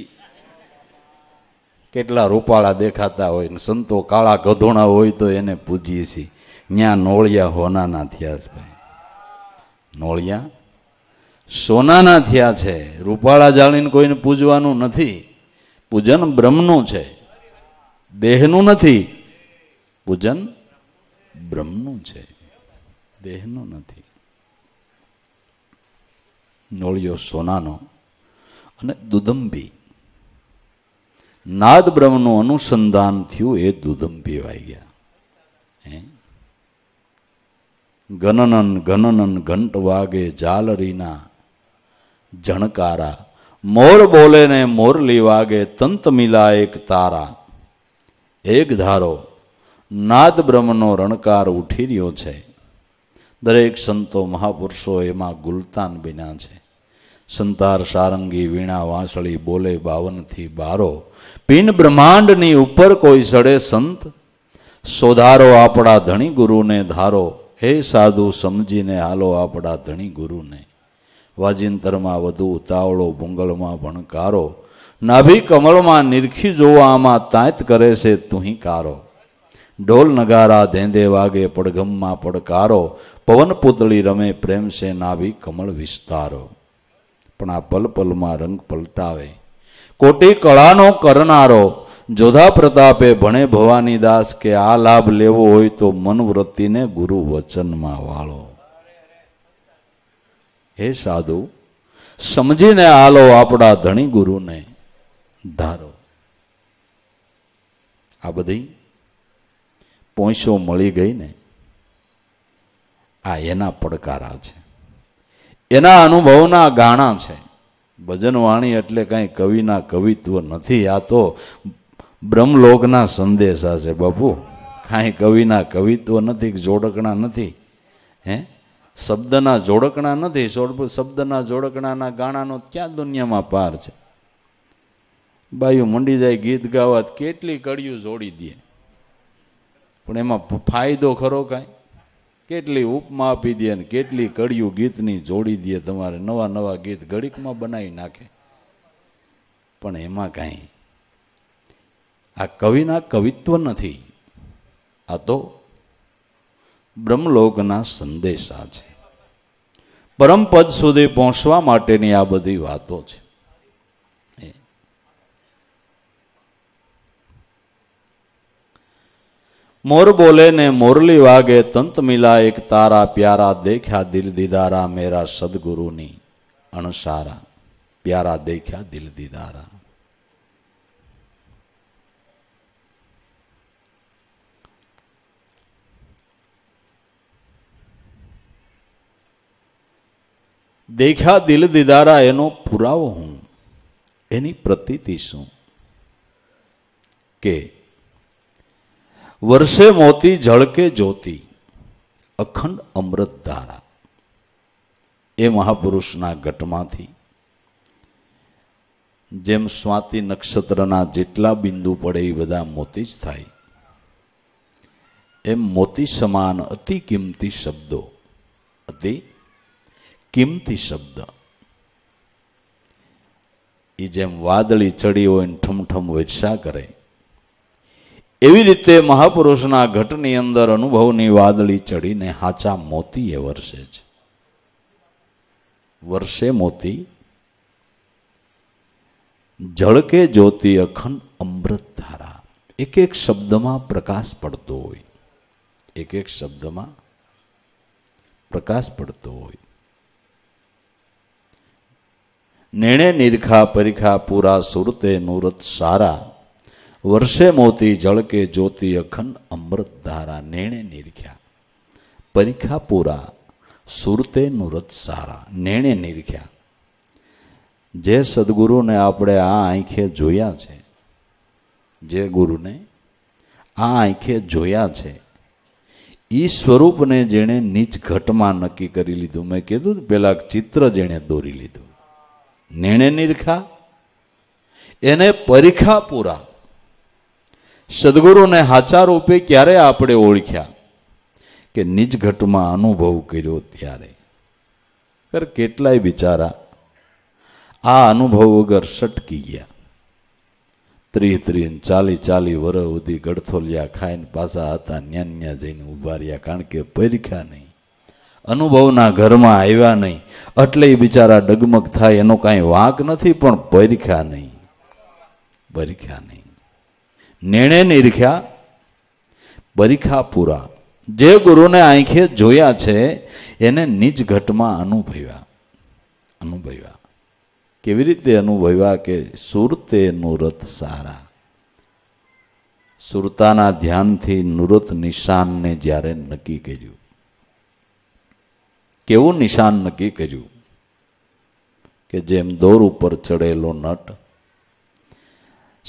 Speaker 1: કેટલા રૂપાળા દેખાતા હોય ને સંતો કાળા ગધોણા હોય તો એને પૂજીએ છીએ ત્યાં નોળિયા હોનાના થયા છે ભાઈ નોળિયા સોનાના થયા છે રૂપાળા જાળીને કોઈને પૂજવાનું નથી પૂજન બ્રહ્મનું છે દેહનું નથી પૂજન બ્રહ્મનું છે દેહનો નથી નોળિયો સોનાનો અને દુદંબી નાદ બ્રહ્મનું અનુસંધાન થયું એ દુદંબી વાઈ ગયા હે ગનનન ઘંટ વાગે જાલરીના જણકારા મોર બોલે ને મોરલી વાગે તંત મિલા એક તારા એક ધારો નાદ બ્રહ્મનો રણકાર ઉઠી રહ્યો છે દરેક સંતો મહાપુરુષો એમાં ગુલતાન બન્યા છે સંતાર સારંગી વીણા વાંસળી બોલે બાવનથી બારો પિન બ્રહ્માંડની ઉપર કોઈ સડે સંત સોધારો આપણા ધણી ગુરુને ધારો હે સાધુ સમજીને હાલો આપણા ધણી ગુરુને વાજિંતરમાં વધુ ઉતાવળો ભૂંગળમાં ભણકારો નાભી કમળમાં નિરખી જોવામાં તાંત કરે છે તુહી કારો ઢોલ નગારા ધેંધે વાગે પડઘમમાં પડકારો પવન પૂતળી રમે પ્રેમ સે કમળ વિસ્તારો પણ આ પલ પલમાં રંગ પલટાવે કોટી કળાનો કરનારો જોધા પ્રતાપે ભણે ભવાની દાસ કે આ લાભ લેવો હોય તો મન વૃત્તિને ગુરુ વચનમાં વાળો હે સાધુ સમજીને આલો આપણા ધણી ગુરુને ધારો આ બધી પોંસો મળી ગઈ ને આ એના પડકારા છે એના અનુભવના ગાણા છે ભજનવાણી એટલે કાંઈ કવિના કવિત્વ નથી આ તો બ્રહ્મલોકના સંદેશા છે બાપુ કાંઈ કવિના કવિત્વ નથી જોડકણા નથી હે શબ્દના જોડકણા નથી શબ્દના જોડકણાના ગાણાનો ક્યાં દુનિયામાં પાર છે બાયું મંડી જાય ગીત ગાવા કેટલી કડિયું જોડી દે પણ એમાં ફાયદો ખરો કાંઈ કેટલી ઉપમા આપી દે ને કેટલી કડિયું ગીતની જોડી દે તમારે નવા નવા ગીત ઘડીકમાં બનાવી નાખે પણ એમાં કાંઈ આ કવિના કવિત્વ નથી આ તો બ્રહ્મલોકના સંદેશા છે પરમપદ સુધી પહોંચવા માટેની આ બધી વાતો છે મોર બોલે ને મોરલી વાગે તંત મિલા એક તારા પ્યારા દેખ્યા દિલ દીદારા મેરા સદગુરુની અણસારા પ્યારા દેખ્યા દિલ દીદારા દેખ્યા દિલ દીદારા એનો પુરાવો હું એની પ્રતીતિ શું કે વર્ષે મોતી ઝળકે જ્યોતિ અખંડ અમૃત ધારા એ મહાપુરુષના ઘટમાંથી જેમ સ્વાતિ નક્ષત્રના જેટલા બિંદુ પડે એ બધા મોતી જ થાય એમ મોતી સમાન અતિ કિંમતી શબ્દો અતિ કિંમતી શબ્દ એ જેમ વાદળી ચડી હોય ઠમઠમ વરસા કરે એવી રીતે મહાપુરુષના ઘટની અંદર અનુભવની વાદળી ચડીને હાચા મોતી એ વર્ષે છે વર્ષે મોતી જળકે જ્યોતિ અખંડ અમૃત ધારા એક એક શબ્દમાં પ્રકાશ પડતો હોય એક એક શબ્દમાં પ્રકાશ પડતો હોય નેણે નિરખા પરીખા પૂરા સુરતે નુરત સારા વર્ષે મોતી જળકે જ્યોતિ અખંડ અમૃત ધારા નેણે નિરખ્યા પરીખા પૂરા સુરતે નુરત સારા નેણે નિરખ્યા જે સદગુરુને આપણે આ આંખે જોયા છે જે ગુરુને આ આંખે જોયા છે એ સ્વરૂપને જેણે નીચ ઘટમાં નક્કી કરી લીધું મેં કીધું પેલા ચિત્ર જેણે દોરી લીધું નેણે નિરખા એને પરીખા પૂરા સદગુરુને હાચા રૂપે ક્યારે આપણે ઓળખ્યા કે નિજઘટમાં અનુભવ કર્યો ત્યારે કર કેટલાય બિચારા આ અનુભવ વગર સટકી ગયા ત્રીસ ત્રીસ ચાલી ચાલી વર સુધી ગડથોલિયા ખાઈને પાછા હતા ન્યાન્યા જઈને ઉભા રહ્યા કારણ કે પરખ્યા નહીં અનુભવના ઘરમાં આવ્યા નહીં એટલે બિચારા ડગમગ થાય એનો કાંઈ વાંક નથી પણ પરખ્યા નહીં પરખ્યા નહીં નેણે નિરખ્યા બરીખા પૂરા જે ગુરુને આંખે જોયા છે એને નિજ ઘટમાં અનુભવ્યા અનુભવ્યા કેવી રીતે અનુભવ્યા કે સુરતે નુરત સારા સુરતાના ધ્યાનથી નુરત નિશાનને જ્યારે નક્કી કર્યું કેવું નિશાન નક્કી કર્યું કે જેમ દોર ઉપર ચડેલો નટ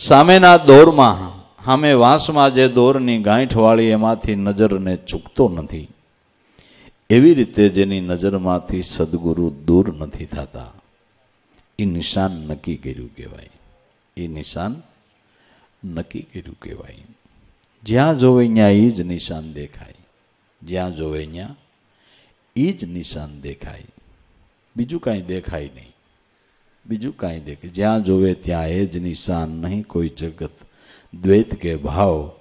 Speaker 1: સામેના દોરમાં સામે વાંસમાં જે દોરની ગાંઠવાળી એમાંથી નજરને ચૂકતો નથી એવી રીતે જેની નજરમાંથી સદગુરુ દૂર નથી થતા એ નિશાન નક્કી કર્યું કહેવાય એ નિશાન નક્કી કર્યું કહેવાય જ્યાં જોવે ત્યાં એ જ નિશાન દેખાય જ્યાં જોવે ત્યાં એ જ નિશાન દેખાય બીજું કાંઈ દેખાય નહીં બીજું કાંઈ દેખાય જ્યાં જોવે ત્યાં એ જ નિશાન નહીં કોઈ જગત દ્વૈત કે ભાવ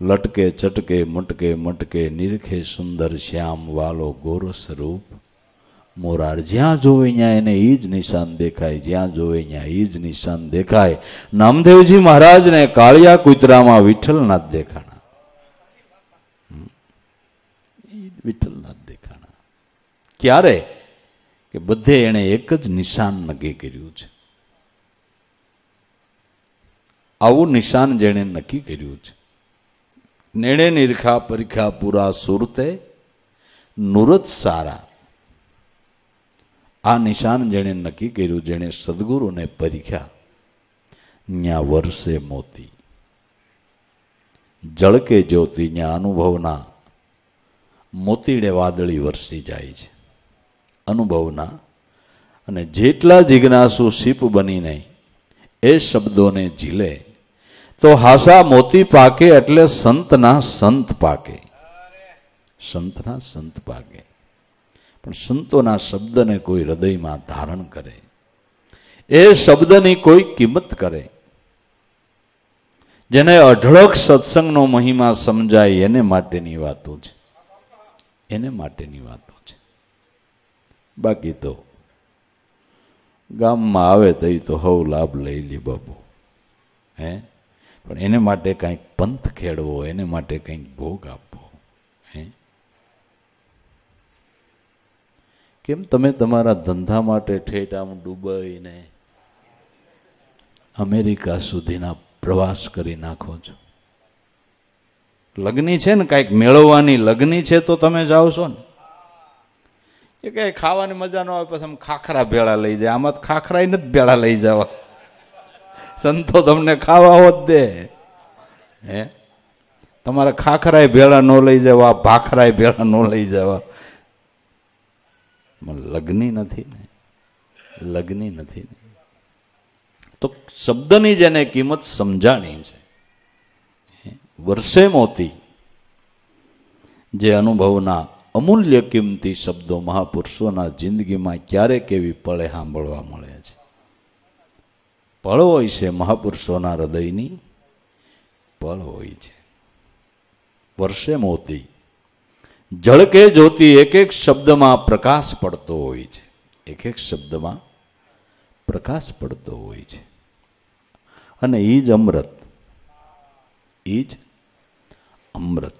Speaker 1: લટકે ચટકે મટકે મટકે નિરખે સુંદર શ્યામ વાલો ગોરો સ્વરૂપ મોરાર જ્યાં જોવે ત્યાં એને એ જ નિશાન દેખાય જ્યાં જોવે ત્યાં એ જ નિશાન દેખાય નામદેવજી મહારાજને કાળિયા કુતરામાં વિઠ્ઠલનાથ દેખાણા વિઠ્ઠલનાથ દેખાણા ક્યારે કે બધે એણે એક જ નિશાન નક્કી કર્યું છે આવું નિશાન જેણે નક્કી કર્યું છે નેણે નિરખા પરીખા પૂરા સુરતે નુરત સારા આ નિશાન જેણે નક્કી કર્યું જેણે સદગુરુને પરીખ્યા ન્યા વર્ષે મોતી જળકે જ્યોતિ ન્યા અનુભવના મોતીડે વાદળી વરસી જાય છે અનુભવના અને જેટલા જિજ્ઞાસુ શીપ બનીને એ શબ્દોને ઝીલે તો હાસા મોતી પાકે એટલે સંતના સંત પાકે સંતના સંત પાકે પણ સંતોના શબ્દને કોઈ હૃદયમાં ધારણ કરે એ શબ્દની કોઈ કિંમત કરે જેને અઢળક સત્સંગનો મહિમા સમજાય એને માટેની વાતો છે એને માટેની વાતો છે બાકી તો ગામમાં આવે તો એ તો હવ લાભ લઈ લે બાપુ હે પણ એને માટે કાંઈક પંથ ખેડવો એને માટે કંઈક ભોગ આપવો હે કેમ તમે તમારા ધંધા માટે ઠેઠ આમ ડૂબાઈને અમેરિકા સુધીના પ્રવાસ કરી નાખો છો લગ્ની છે ને કાંઈક મેળવવાની લગ્ની છે તો તમે જાઓ છો ને એ કે ખાવાની મજા ન આવે પછી આમ ખાખરા ભેળા લઈ જાય આમાં ખાખરા જ ભેળા લઈ જવા સંતો તમને ખાવા હોત દે હે તમારે ખાખરાય ભેળા ન લઈ જવા ભાખરાય ભેળા ન લઈ જવા લગ્ની નથી ને લગ્ની નથી ને તો શબ્દની જેને કિંમત સમજાણી છે વર્ષે મોતી જે અનુભવના અમૂલ્ય કિંમતી શબ્દો મહાપુરુષોના જિંદગીમાં ક્યારેક એવી પળે સાંભળવા મળે છે પળ હોય છે મહાપુરુષોના હૃદયની પળ હોય છે વર્ષે મોતી ઝળકે જોતી એક એક શબ્દમાં પ્રકાશ પડતો હોય છે એક એક શબ્દમાં પ્રકાશ પડતો હોય છે અને એ જ અમૃત એ જ અમૃત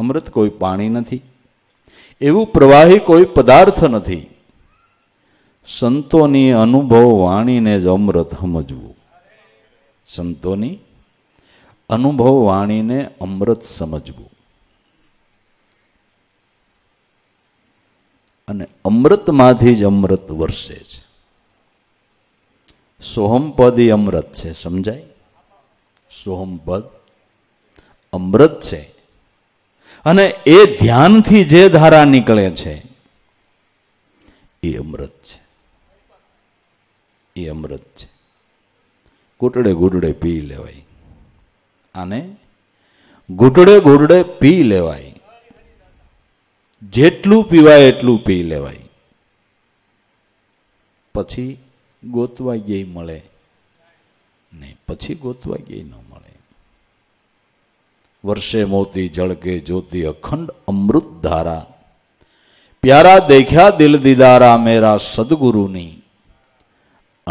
Speaker 1: અમૃત કોઈ પાણી નથી એવું પ્રવાહી કોઈ પદાર્થ નથી સંતોની અનુભવ વાણીને જ અમૃત સમજવું સંતોની અનુભવ વાણીને અમૃત સમજવું અને અમૃતમાંથી જ અમૃત વરસે છે સોહમપદ એ અમૃત છે સમજાય સોહમપદ અમૃત છે અને એ ધ્યાનથી જે ધારા નીકળે છે એ અમૃત છે એ અમૃત છે ઘૂંટડે ઘૂંટડે પી લેવાય અને ઘૂંટડે ઘૂંટડે પી લેવાય જેટલું પીવાય એટલું પી લેવાય પછી ગોતવા ગઈ મળે નહીં પછી ગોતવા ગઈ ન મળે વર્ષે મોતી ઝળકે જ્યોતિ અખંડ અમૃત ધારા પ્યારા દેખ્યા દિલ દિદારા મેરા સદગુરુની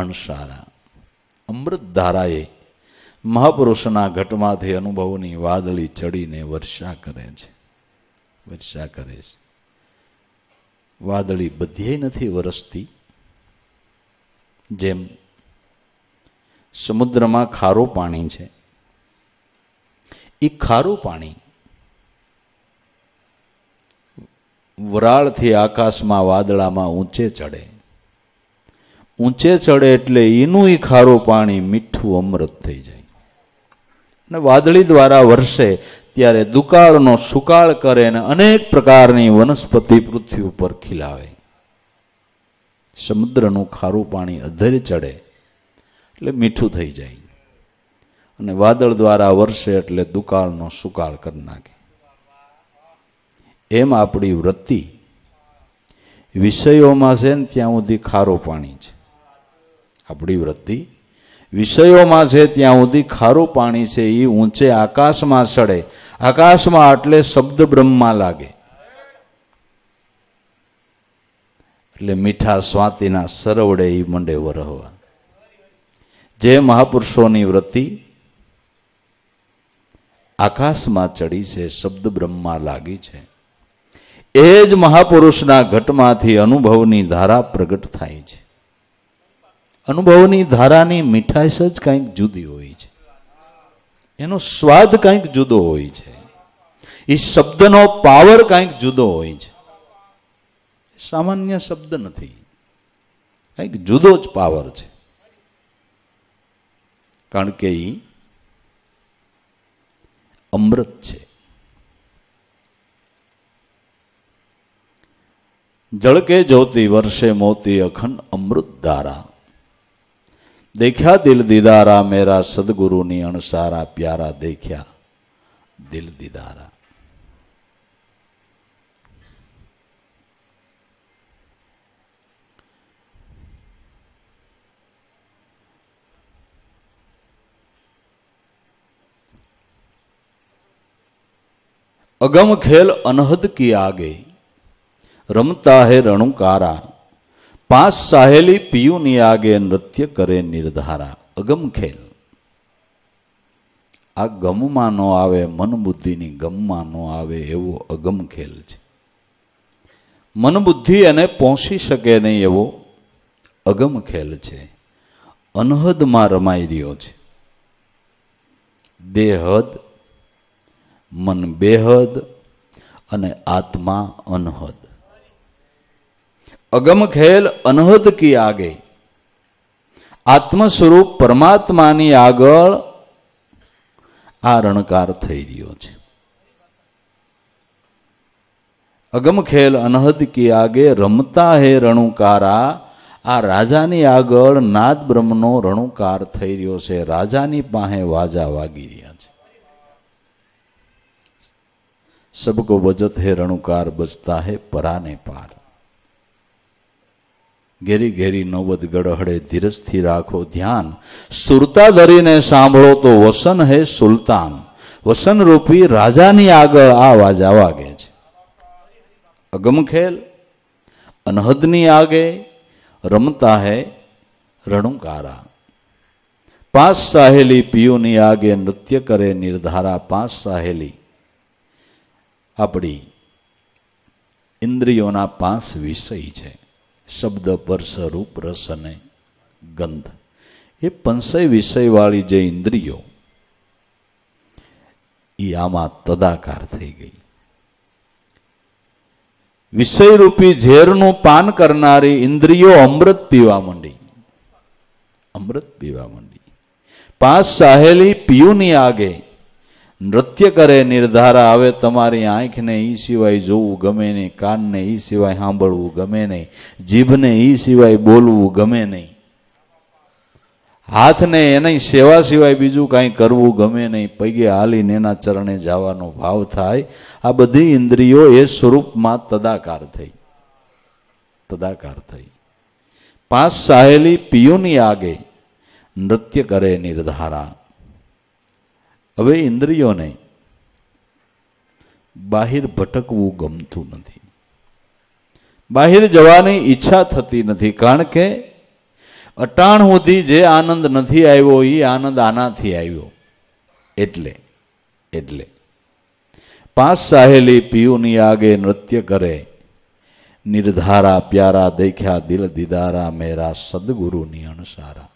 Speaker 1: અણસારા અમૃત ધારાએ મહાપુરુષના ઘટમાંથી અનુભવની વાદળી ચડીને વર્ષા કરે છે વર્ષા કરે છે વાદળી બધીએ નથી વરસતી જેમ સમુદ્રમાં ખારું પાણી છે એ ખારું પાણી વરાળથી આકાશમાં વાદળામાં ઊંચે ચડે ઊંચે ચડે એટલે એનું એ ખારું પાણી મીઠું અમૃત થઈ જાય અને વાદળી દ્વારા વર્ષે ત્યારે દુકાળનો સુકાળ કરે અને અનેક પ્રકારની વનસ્પતિ પૃથ્વી ઉપર ખીલાવે સમુદ્રનું ખારું પાણી અધેર ચડે એટલે મીઠું થઈ જાય અને વાદળ દ્વારા વર્ષે એટલે દુકાળનો સુકાળ કરી નાખે એમ આપણી વૃત્તિ વિષયોમાં છે ને ત્યાં સુધી ખારો પાણી છે આપણી વૃત્તિ વિષયોમાં છે ત્યાં સુધી ખારું પાણી છે એ ઊંચે આકાશમાં સડે આકાશમાં આટલે શબ્દ બ્રહ્મા લાગે એટલે મીઠા સ્વાતિના સરવડે એ મંડે વરહવા જે મહાપુરુષોની વૃત્તિ આકાશમાં ચડી છે શબ્દ બ્રહ્મા લાગી છે એ જ મહાપુરુષના ઘટમાંથી અનુભવની ધારા પ્રગટ થાય છે અનુભવની ધારાની મીઠાશ જ કંઈક જુદી હોય છે એનો સ્વાદ કંઈક જુદો હોય છે એ શબ્દનો પાવર કંઈક જુદો હોય છે સામાન્ય શબ્દ નથી કંઈક જુદો જ પાવર છે કારણ કે એ અમૃત છે જળકે જોતી વર્ષે મોતી અખંડ અમૃત ધારા દેખ્યા દિલ દીદારા મેરા સદગુરુની અણસારા પ્યારા દેખ્યા દિલ દીદારા અગમ ખેલ અનહદ કી આગે રમતા હે રણુકારા પાંચ સાહેલી પિયુની આગે નૃત્ય કરે નિર્ધારા અગમ ખેલ આ ગમમાં ન આવે મન બુદ્ધિની ગમમાં ન આવે એવો અગમ ખેલ છે મન બુદ્ધિ એને પહોંચી શકે નહીં એવો અગમ ખેલ છે અનહદમાં રમાઈ રહ્યો છે દેહદ મન બેહદ અને આત્મા અનહદ અગમ ખેલ અનહદ કી આગે આત્મ સ્વરૂપ પરમાત્માની આગળ આ રણકાર થઈ રહ્યો છે અગમ ખેલ અનહદ કી આગે રમતા હે રણુકારા આ રાજાની આગળ નાદ બ્રહ્મનો રણુકાર થઈ રહ્યો છે રાજાની પાસે વાજા વાગી રહ્યા સબકો बजत है રણુકાર બજતા है પરાને પાર ઘેરી ઘેરી નોબત ગડહડે ધીરજથી રાખો ધ્યાન સુરતા ધરીને સાંભળો તો વસન હે સુલતાન વસન રૂપી રાજાની આગળ આ વાજા વાગે છે અગમખેલ અનહદની આગે રમતા હે રણુકારા પાંચ સાહેલી પિયુની આગે નૃત્ય કરે નિર્ધારા પાંચ સાહેલી આપણી ઇન્દ્રિયોના પાંચ વિષય છે શબ્દ સ્પર્શ રૂપ રસ અને ગંધ એ પંસય વિષયવાળી જે ઇન્દ્રિયો એ આમાં તદાકાર થઈ ગઈ વિષયરૂપી ઝેરનું પાન કરનારી ઇન્દ્રિયો અમૃત પીવા માંડી અમૃત પીવા માંડી પાંચ સાહેલી પીયુની આગે નૃત્ય કરે નિર્ધારા હવે તમારી આંખને એ સિવાય જોવું ગમે નહીં કાનને એ સિવાય સાંભળવું ગમે નહીં જીભને એ સિવાય બોલવું ગમે નહીં હાથને એની સેવા સિવાય બીજું કાંઈ કરવું ગમે નહીં પૈગે હાલીને એના ચરણે જવાનો ભાવ થાય આ બધી ઇન્દ્રિયો એ સ્વરૂપમાં તદાકાર થઈ તદાકાર થઈ પાંચ સાહેલી પિયુની આગે નૃત્ય કરે નિર્ધારા હવે ઇન્દ્રિયોને બહાર ભટકવું ગમતું નથી બહાર જવાની ઈચ્છા થતી નથી કારણ કે અટાણ સુધી જે આનંદ નથી આવ્યો એ આનંદ આનાથી આવ્યો એટલે એટલે પાંચ સાહેલી પીયુની આગે નૃત્ય કરે નિર્ધારા પ્યારા દેખ્યા દિલ દીદારા મેરા સદગુરુની અણસારા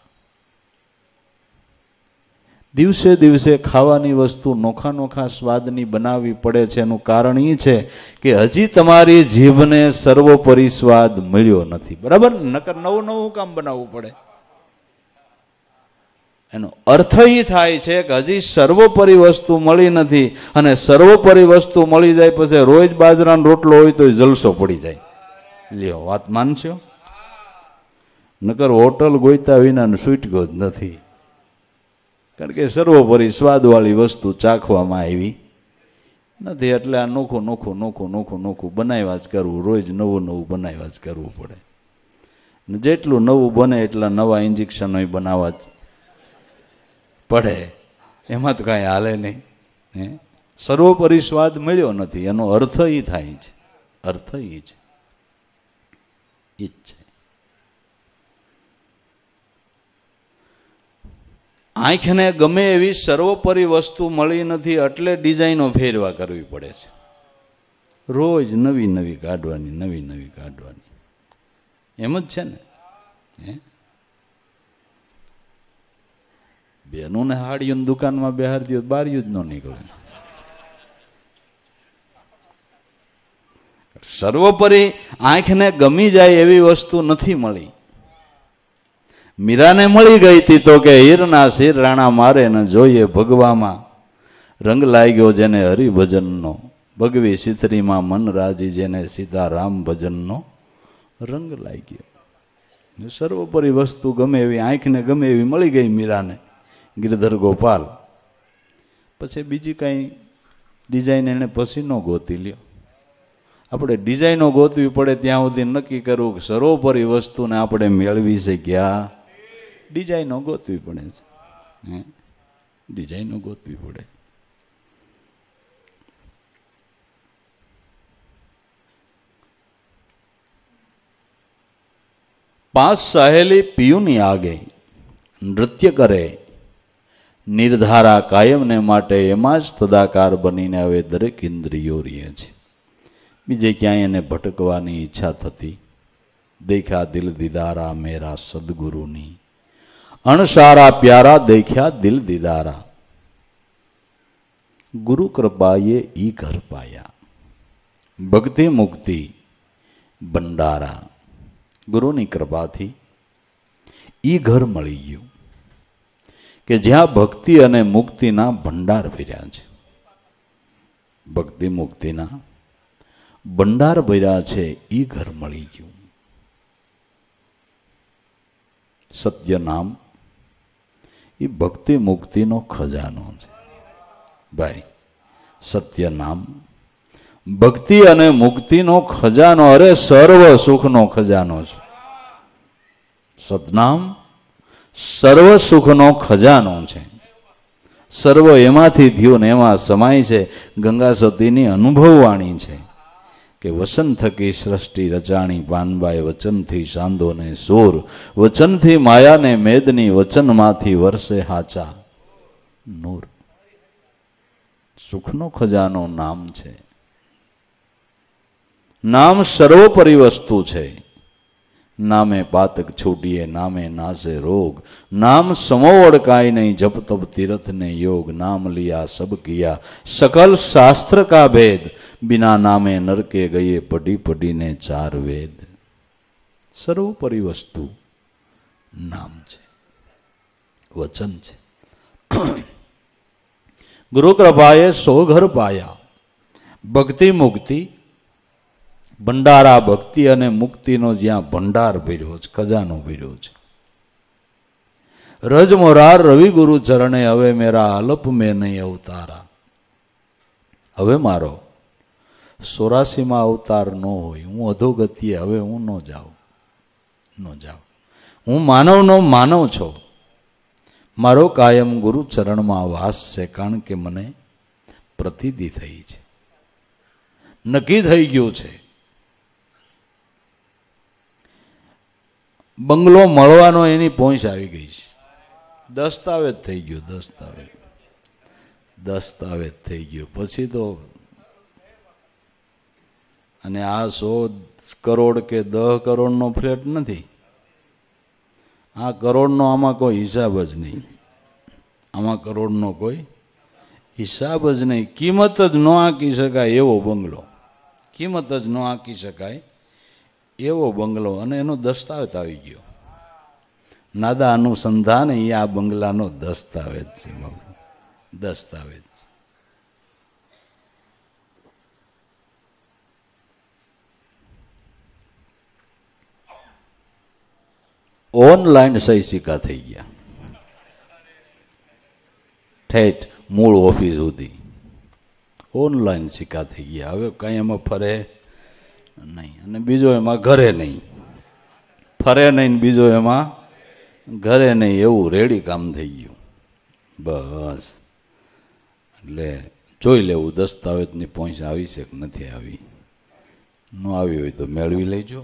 Speaker 1: દિવસે દિવસે ખાવાની વસ્તુ નોખા નોખા સ્વાદની બનાવવી પડે છે એનું કારણ એ છે કે હજી તમારી જીભને સર્વોપરી સ્વાદ મળ્યો નથી બરાબર નકર નવું નવું કામ બનાવવું પડે એનો અર્થ એ થાય છે કે હજી સર્વોપરી વસ્તુ મળી નથી અને સર્વોપરી વસ્તુ મળી જાય પછી રોજ બાજરાનો રોટલો હોય તો જલસો પડી જાય લ્યો વાત માનશો નકર હોટલ ગોઈતા વિના છૂટકો જ નથી કારણ કે સર્વોપરી સ્વાદવાળી વસ્તુ ચાખવામાં આવી નથી એટલે આ નોખું નોખું નોખું નોખું નોખું બનાવ્યા જ કરવું રોજ નવું નવું બનાવ્યા જ કરવું પડે ને જેટલું નવું બને એટલા નવા ઇન્જેક્શનો બનાવવા જ પડે એમાં તો કાંઈ હાલે નહીં હે સર્વોપરી સ્વાદ મળ્યો નથી એનો અર્થ એ થાય છે અર્થ એ છે એ જ છે આંખને ગમે એવી સર્વોપરી વસ્તુ મળી નથી એટલે ડિઝાઇનો ફેરવા કરવી પડે છે રોજ નવી નવી કાઢવાની નવી નવી કાઢવાની એમ જ છે ને હે બેનોને હાડીઓને દુકાનમાં બહાર દો બારીયું જ ન નીકળે સર્વોપરી આંખને ગમી જાય એવી વસ્તુ નથી મળી મીરાને મળી ગઈ હતી તો કે હીરના શિર રાણા મારે ને જોઈએ ભગવામાં રંગ લાગ્યો જેને હરિભજનનો ભગવી સિતરીમાં મન રાજી જેને સીતારામ ભજનનો રંગ લાગ્યો સર્વોપરી વસ્તુ ગમે એવી આંખને ગમે એવી મળી ગઈ મીરાને ગિરધર ગોપાલ પછી બીજી કંઈ ડિઝાઇન એણે પસીનો ગોતી લ્યો આપણે ડિઝાઇનો ગોતવી પડે ત્યાં સુધી નક્કી કરવું સર્વોપરી વસ્તુને આપણે મેળવી શક્યા ડિઝાઇનો ગોતવી પડે છે ડિઝાઇનો ગોતવી પડે પાંચ સહેલી પિયુની આગે નૃત્ય કરે નિર્ધારા કાયમને માટે એમાં જ તદાકાર બનીને હવે દરેક ઇન્દ્રિયો રહે છે બીજે ક્યાંય એને ભટકવાની ઈચ્છા થતી દેખા દિલ દિદારા મેરા સદગુરુની અણસારા પ્યારા દેખ્યા દિલ દિદારા ગુરુ કૃપાએ ઈ ઘર પાયા ભક્તિ મુક્તિ ભંડારા ગુરુની કૃપાથી ઈ ઘર મળી ગયું કે જ્યાં ભક્તિ અને મુક્તિના ભંડાર ભર્યા છે ભક્તિ મુક્તિના ભંડાર ભર્યા છે ઈ ઘર મળી ગયું સત્ય નામ એ ભક્તિ મુક્તિનો ખજાનો છે ભાઈ સત્ય નામ ભક્તિ અને મુક્તિનો ખજાનો અરે સર્વ સુખનો ખજાનો છે સતનામ સર્વ સુખનો ખજાનો છે સર્વ એમાંથી થયું ને એમાં સમાય છે ગંગા સતીની અનુભવવાણી છે કે વસન થકી સૃષ્ટિ રચાણી પાનબાઈ વચનથી સાંધો સાંધોને સૂર વચનથી માયાને મેદની વચનમાંથી વરસે હાચા નૂર સુખનો ખજાનો નામ છે નામ સર્વોપરી વસ્તુ છે નામે પાતક છૂટીએ નામે નાશે રોગ નામ સમો અડકાય નહીં જપ તપ તીરથને યોગ નામ લિયા સબ કિયા સકલ શાસ્ત્ર કા ભેદ બિના નામે નરકે ગયે પડી પડીને ચાર વેદ સર્વોપરી વસ્તુ નામ છે વચન છે ગુરુકૃપાએ સો ઘર પાયા ભક્તિ મુક્તિ ભંડારા ભક્તિ અને મુક્તિનો જ્યાં ભંડાર ભર્યો છે ખજાનો ભર્યો છે રજ મોરાર રવિગુરુ ચરણે હવે મેરા આલપ મે નહીં અવતારા હવે મારો સોરાસીમાં અવતાર ન હોય હું અધોગતિએ હવે હું ન જાઉં ન જાઉં હું માનવનો માનવ છું મારો કાયમ ગુરુ ચરણમાં વાસ છે કારણ કે મને પ્રતિધિ થઈ છે નક્કી થઈ ગયું છે બંગલો મળવાનો એની પહોંચ આવી ગઈ છે દસ્તાવેજ થઈ ગયો દસ્તાવેજ દસ્તાવેજ થઈ ગયો પછી તો અને આ સો કરોડ કે દહ કરોડનો ફ્લેટ નથી આ કરોડનો આમાં કોઈ હિસાબ જ નહીં આમાં કરોડનો કોઈ હિસાબ જ નહીં કિંમત જ ન આંકી શકાય એવો બંગલો કિંમત જ ન આંકી શકાય એવો બંગલો અને એનો દસ્તાવેજ આવી ગયો નાદા અનુસંધાન એ આ બંગલાનો દસ્તાવેજ છે બાબુ દસ્તાવેજ ઓનલાઈન સહી સિક્કા થઈ ગયા ઠેઠ મૂળ ઓફિસ સુધી ઓનલાઈન સિક્કા થઈ ગયા હવે કાંઈ એમાં ફરે નહીં અને બીજો એમાં ઘરે નહીં ફરે નહીં બીજો એમાં ઘરે નહીં એવું રેડી કામ થઈ ગયું બસ એટલે જોઈ લેવું દસ્તાવેજની પહોંચ આવી છે કે નથી આવી ન આવી હોય તો મેળવી લેજો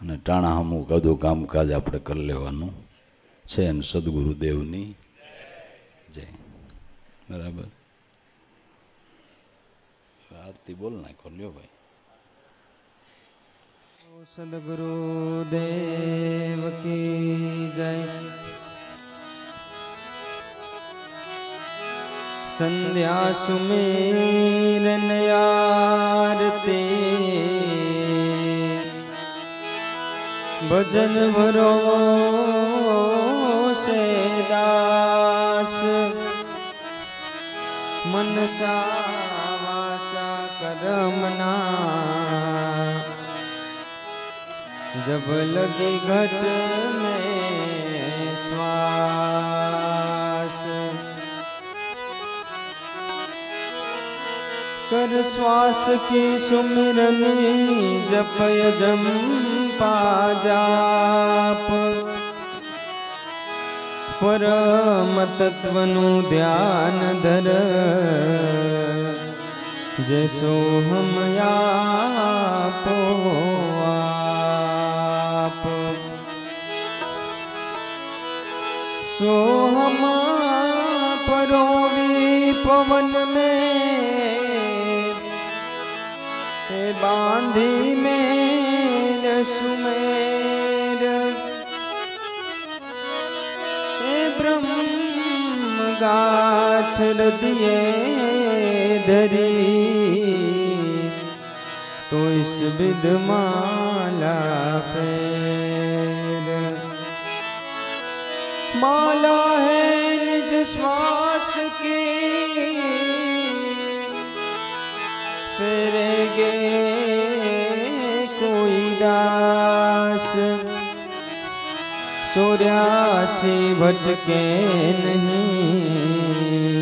Speaker 1: અને ટાણા હમું કદું કામકાજ આપણે કરી લેવાનું છે ને સદગુરુદેવની જય બરાબર આરતી બોલ નાખો લ્યો ભાઈ
Speaker 2: સદગુરુદેવ કી જય સંધ્યા સુમેર નયારતે ભજન ભરો સે દાસ મનસા વાસા કરમના जब लगी घट में स्वास कर श्वास की सुमिरन जप यजम पा जाप परम तत्वनु ध्यान धर जैसो हम या पोआ सोहम परोवी पवन में हे बांधी मेर सुमेर हे ब्रह्म गाठल दिए धरी तो इस विद माला फेर माला है निज श्वास की फिर गे कोई दास चौरासी भटके नहीं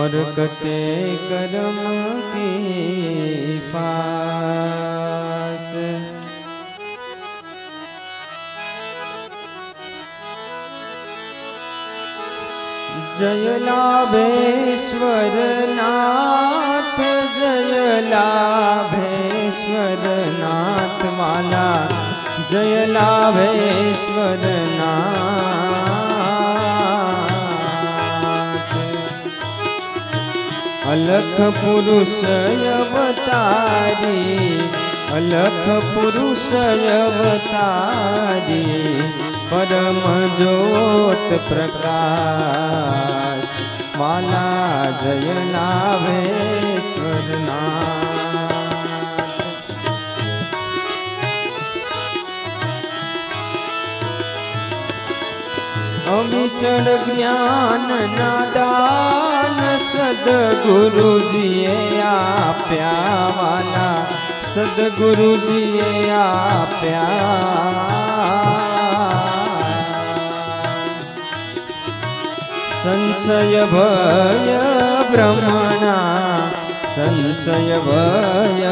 Speaker 1: और कटे कर्म की
Speaker 2: फास જયલાભેશ્વરનાથ જયલાભેશ્વરનાથ માલા જયલાભેશ્વરનાથ અલખ પુરુષ અવતારી અલખ પુરુષ અવતારી પરમ જ્યોત પ્રકાશ વાલા જયનાવેશ્વરના અવિચળ જ્ઞાન ના દાન સદગુરુજીએ આપ્યા વાલા સદગુરુજીએ આપ્યા संशय भय ब्रह्मणा संशय भय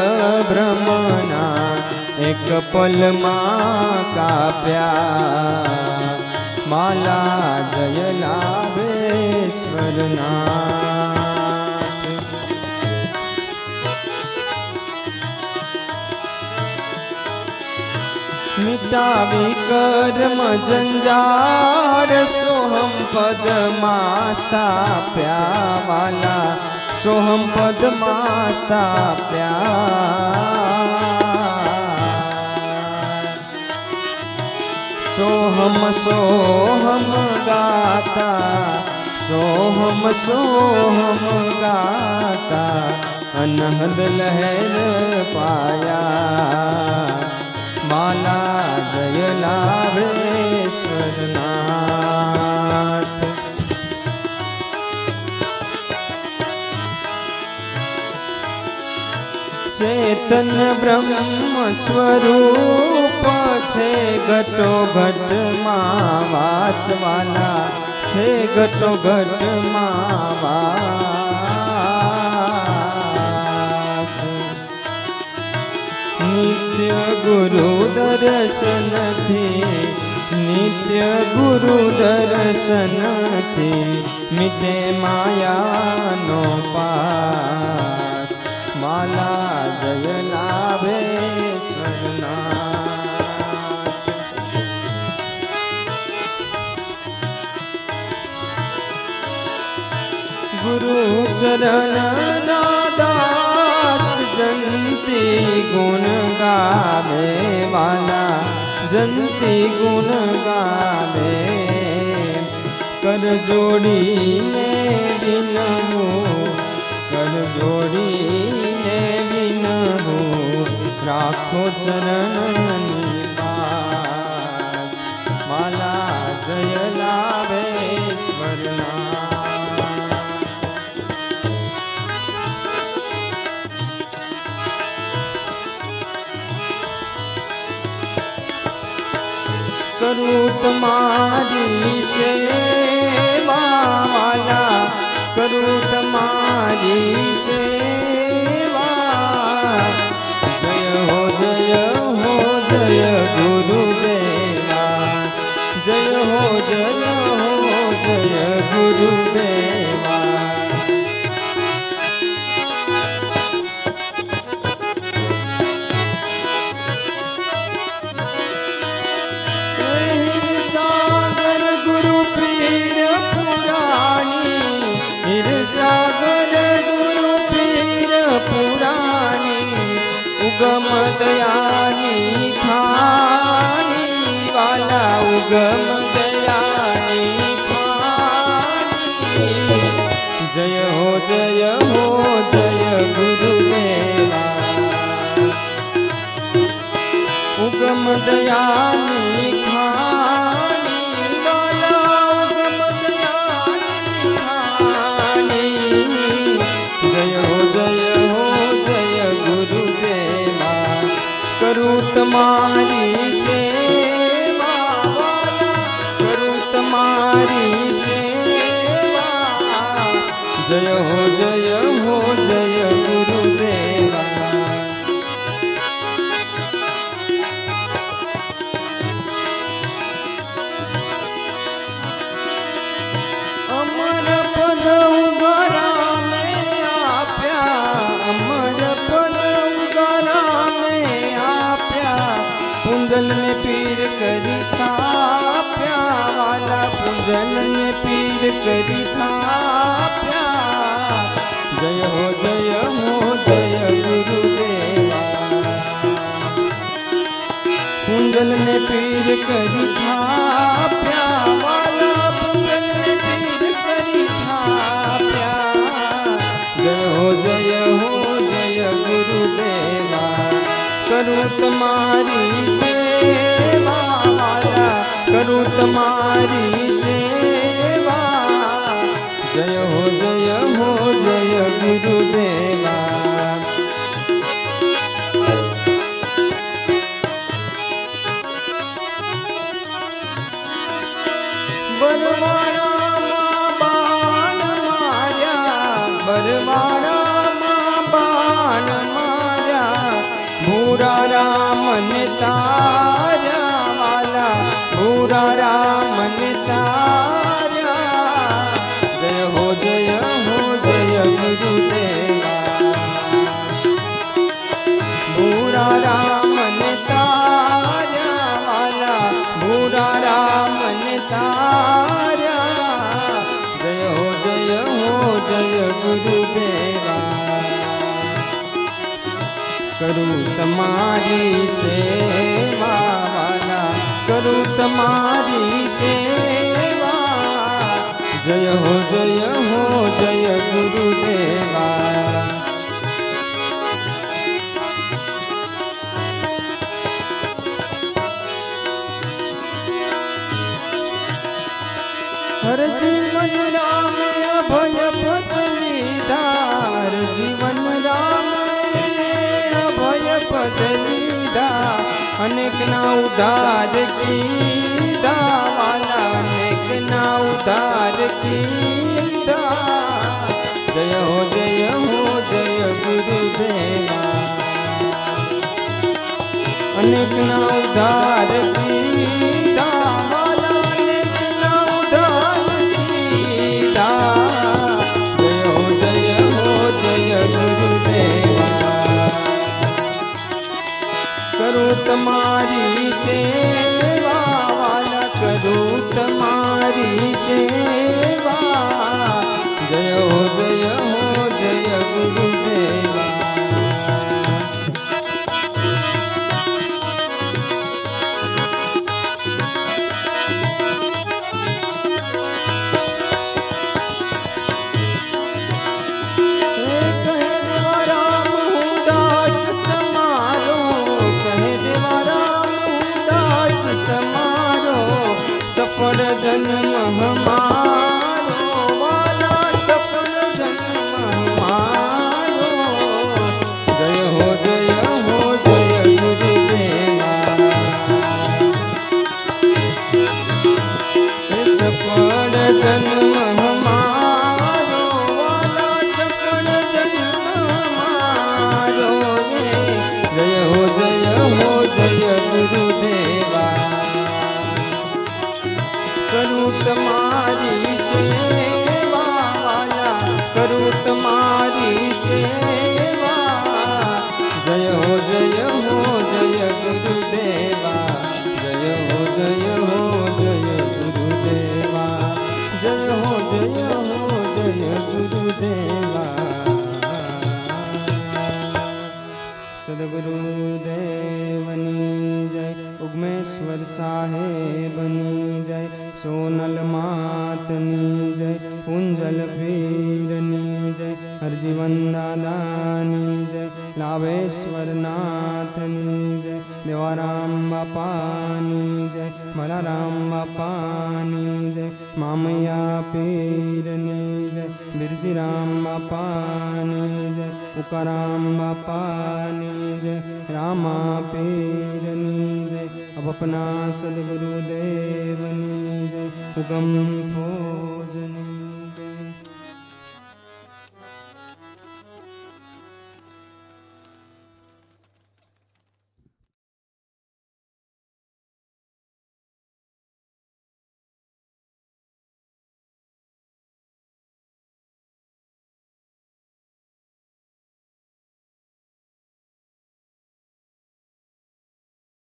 Speaker 2: ब्रह्मणा एक पल्लमा काप्या माला जयनादेश्वरणा મિટાવી કર્મ જંજાર સોહમ પદમાં સ્થાપ્યા વાલા સોહમ પદમાં સ્થાપ્યા સોહમ સોહમ ગાતા સોહમ સોહમ ગાતા અનહદ લહેર પાયા બાલા જય લાભેશ્વરનાથ ચેતન બ્રહ્મ સ્વરૂપ છે ઘટો ઘટમાં વાસવાલા છે ઘટો ઘટમાં વાસ નિત્ય ગુરુ દર્શનથી નિત્ય ગુરુ દર્શનથી મિટે માયાનો પાસ માલા જયનાભેશ્વરના ગુરુ ચરણ જંતી ગુણ ગાવે વાલા જંતી ગુણ ગાવે કર જોડીને બિનવું કર જોડીને બિનવું રાખો ચરણ તમારી સેવા વાલા કરું તમારી સેવા કરી ખાપ્યા વાલા ભગતને પીર કરી ખાપ્યા જય હો જય હો જય તમારી સેવા કરું તમારી તમારી સેવા જય હો જય હો જય ગુરુદેવા અરજી उधार की दावाला मेघना उधार की दा जय हो जय हो जय गुरुदेवा अनेकना उधार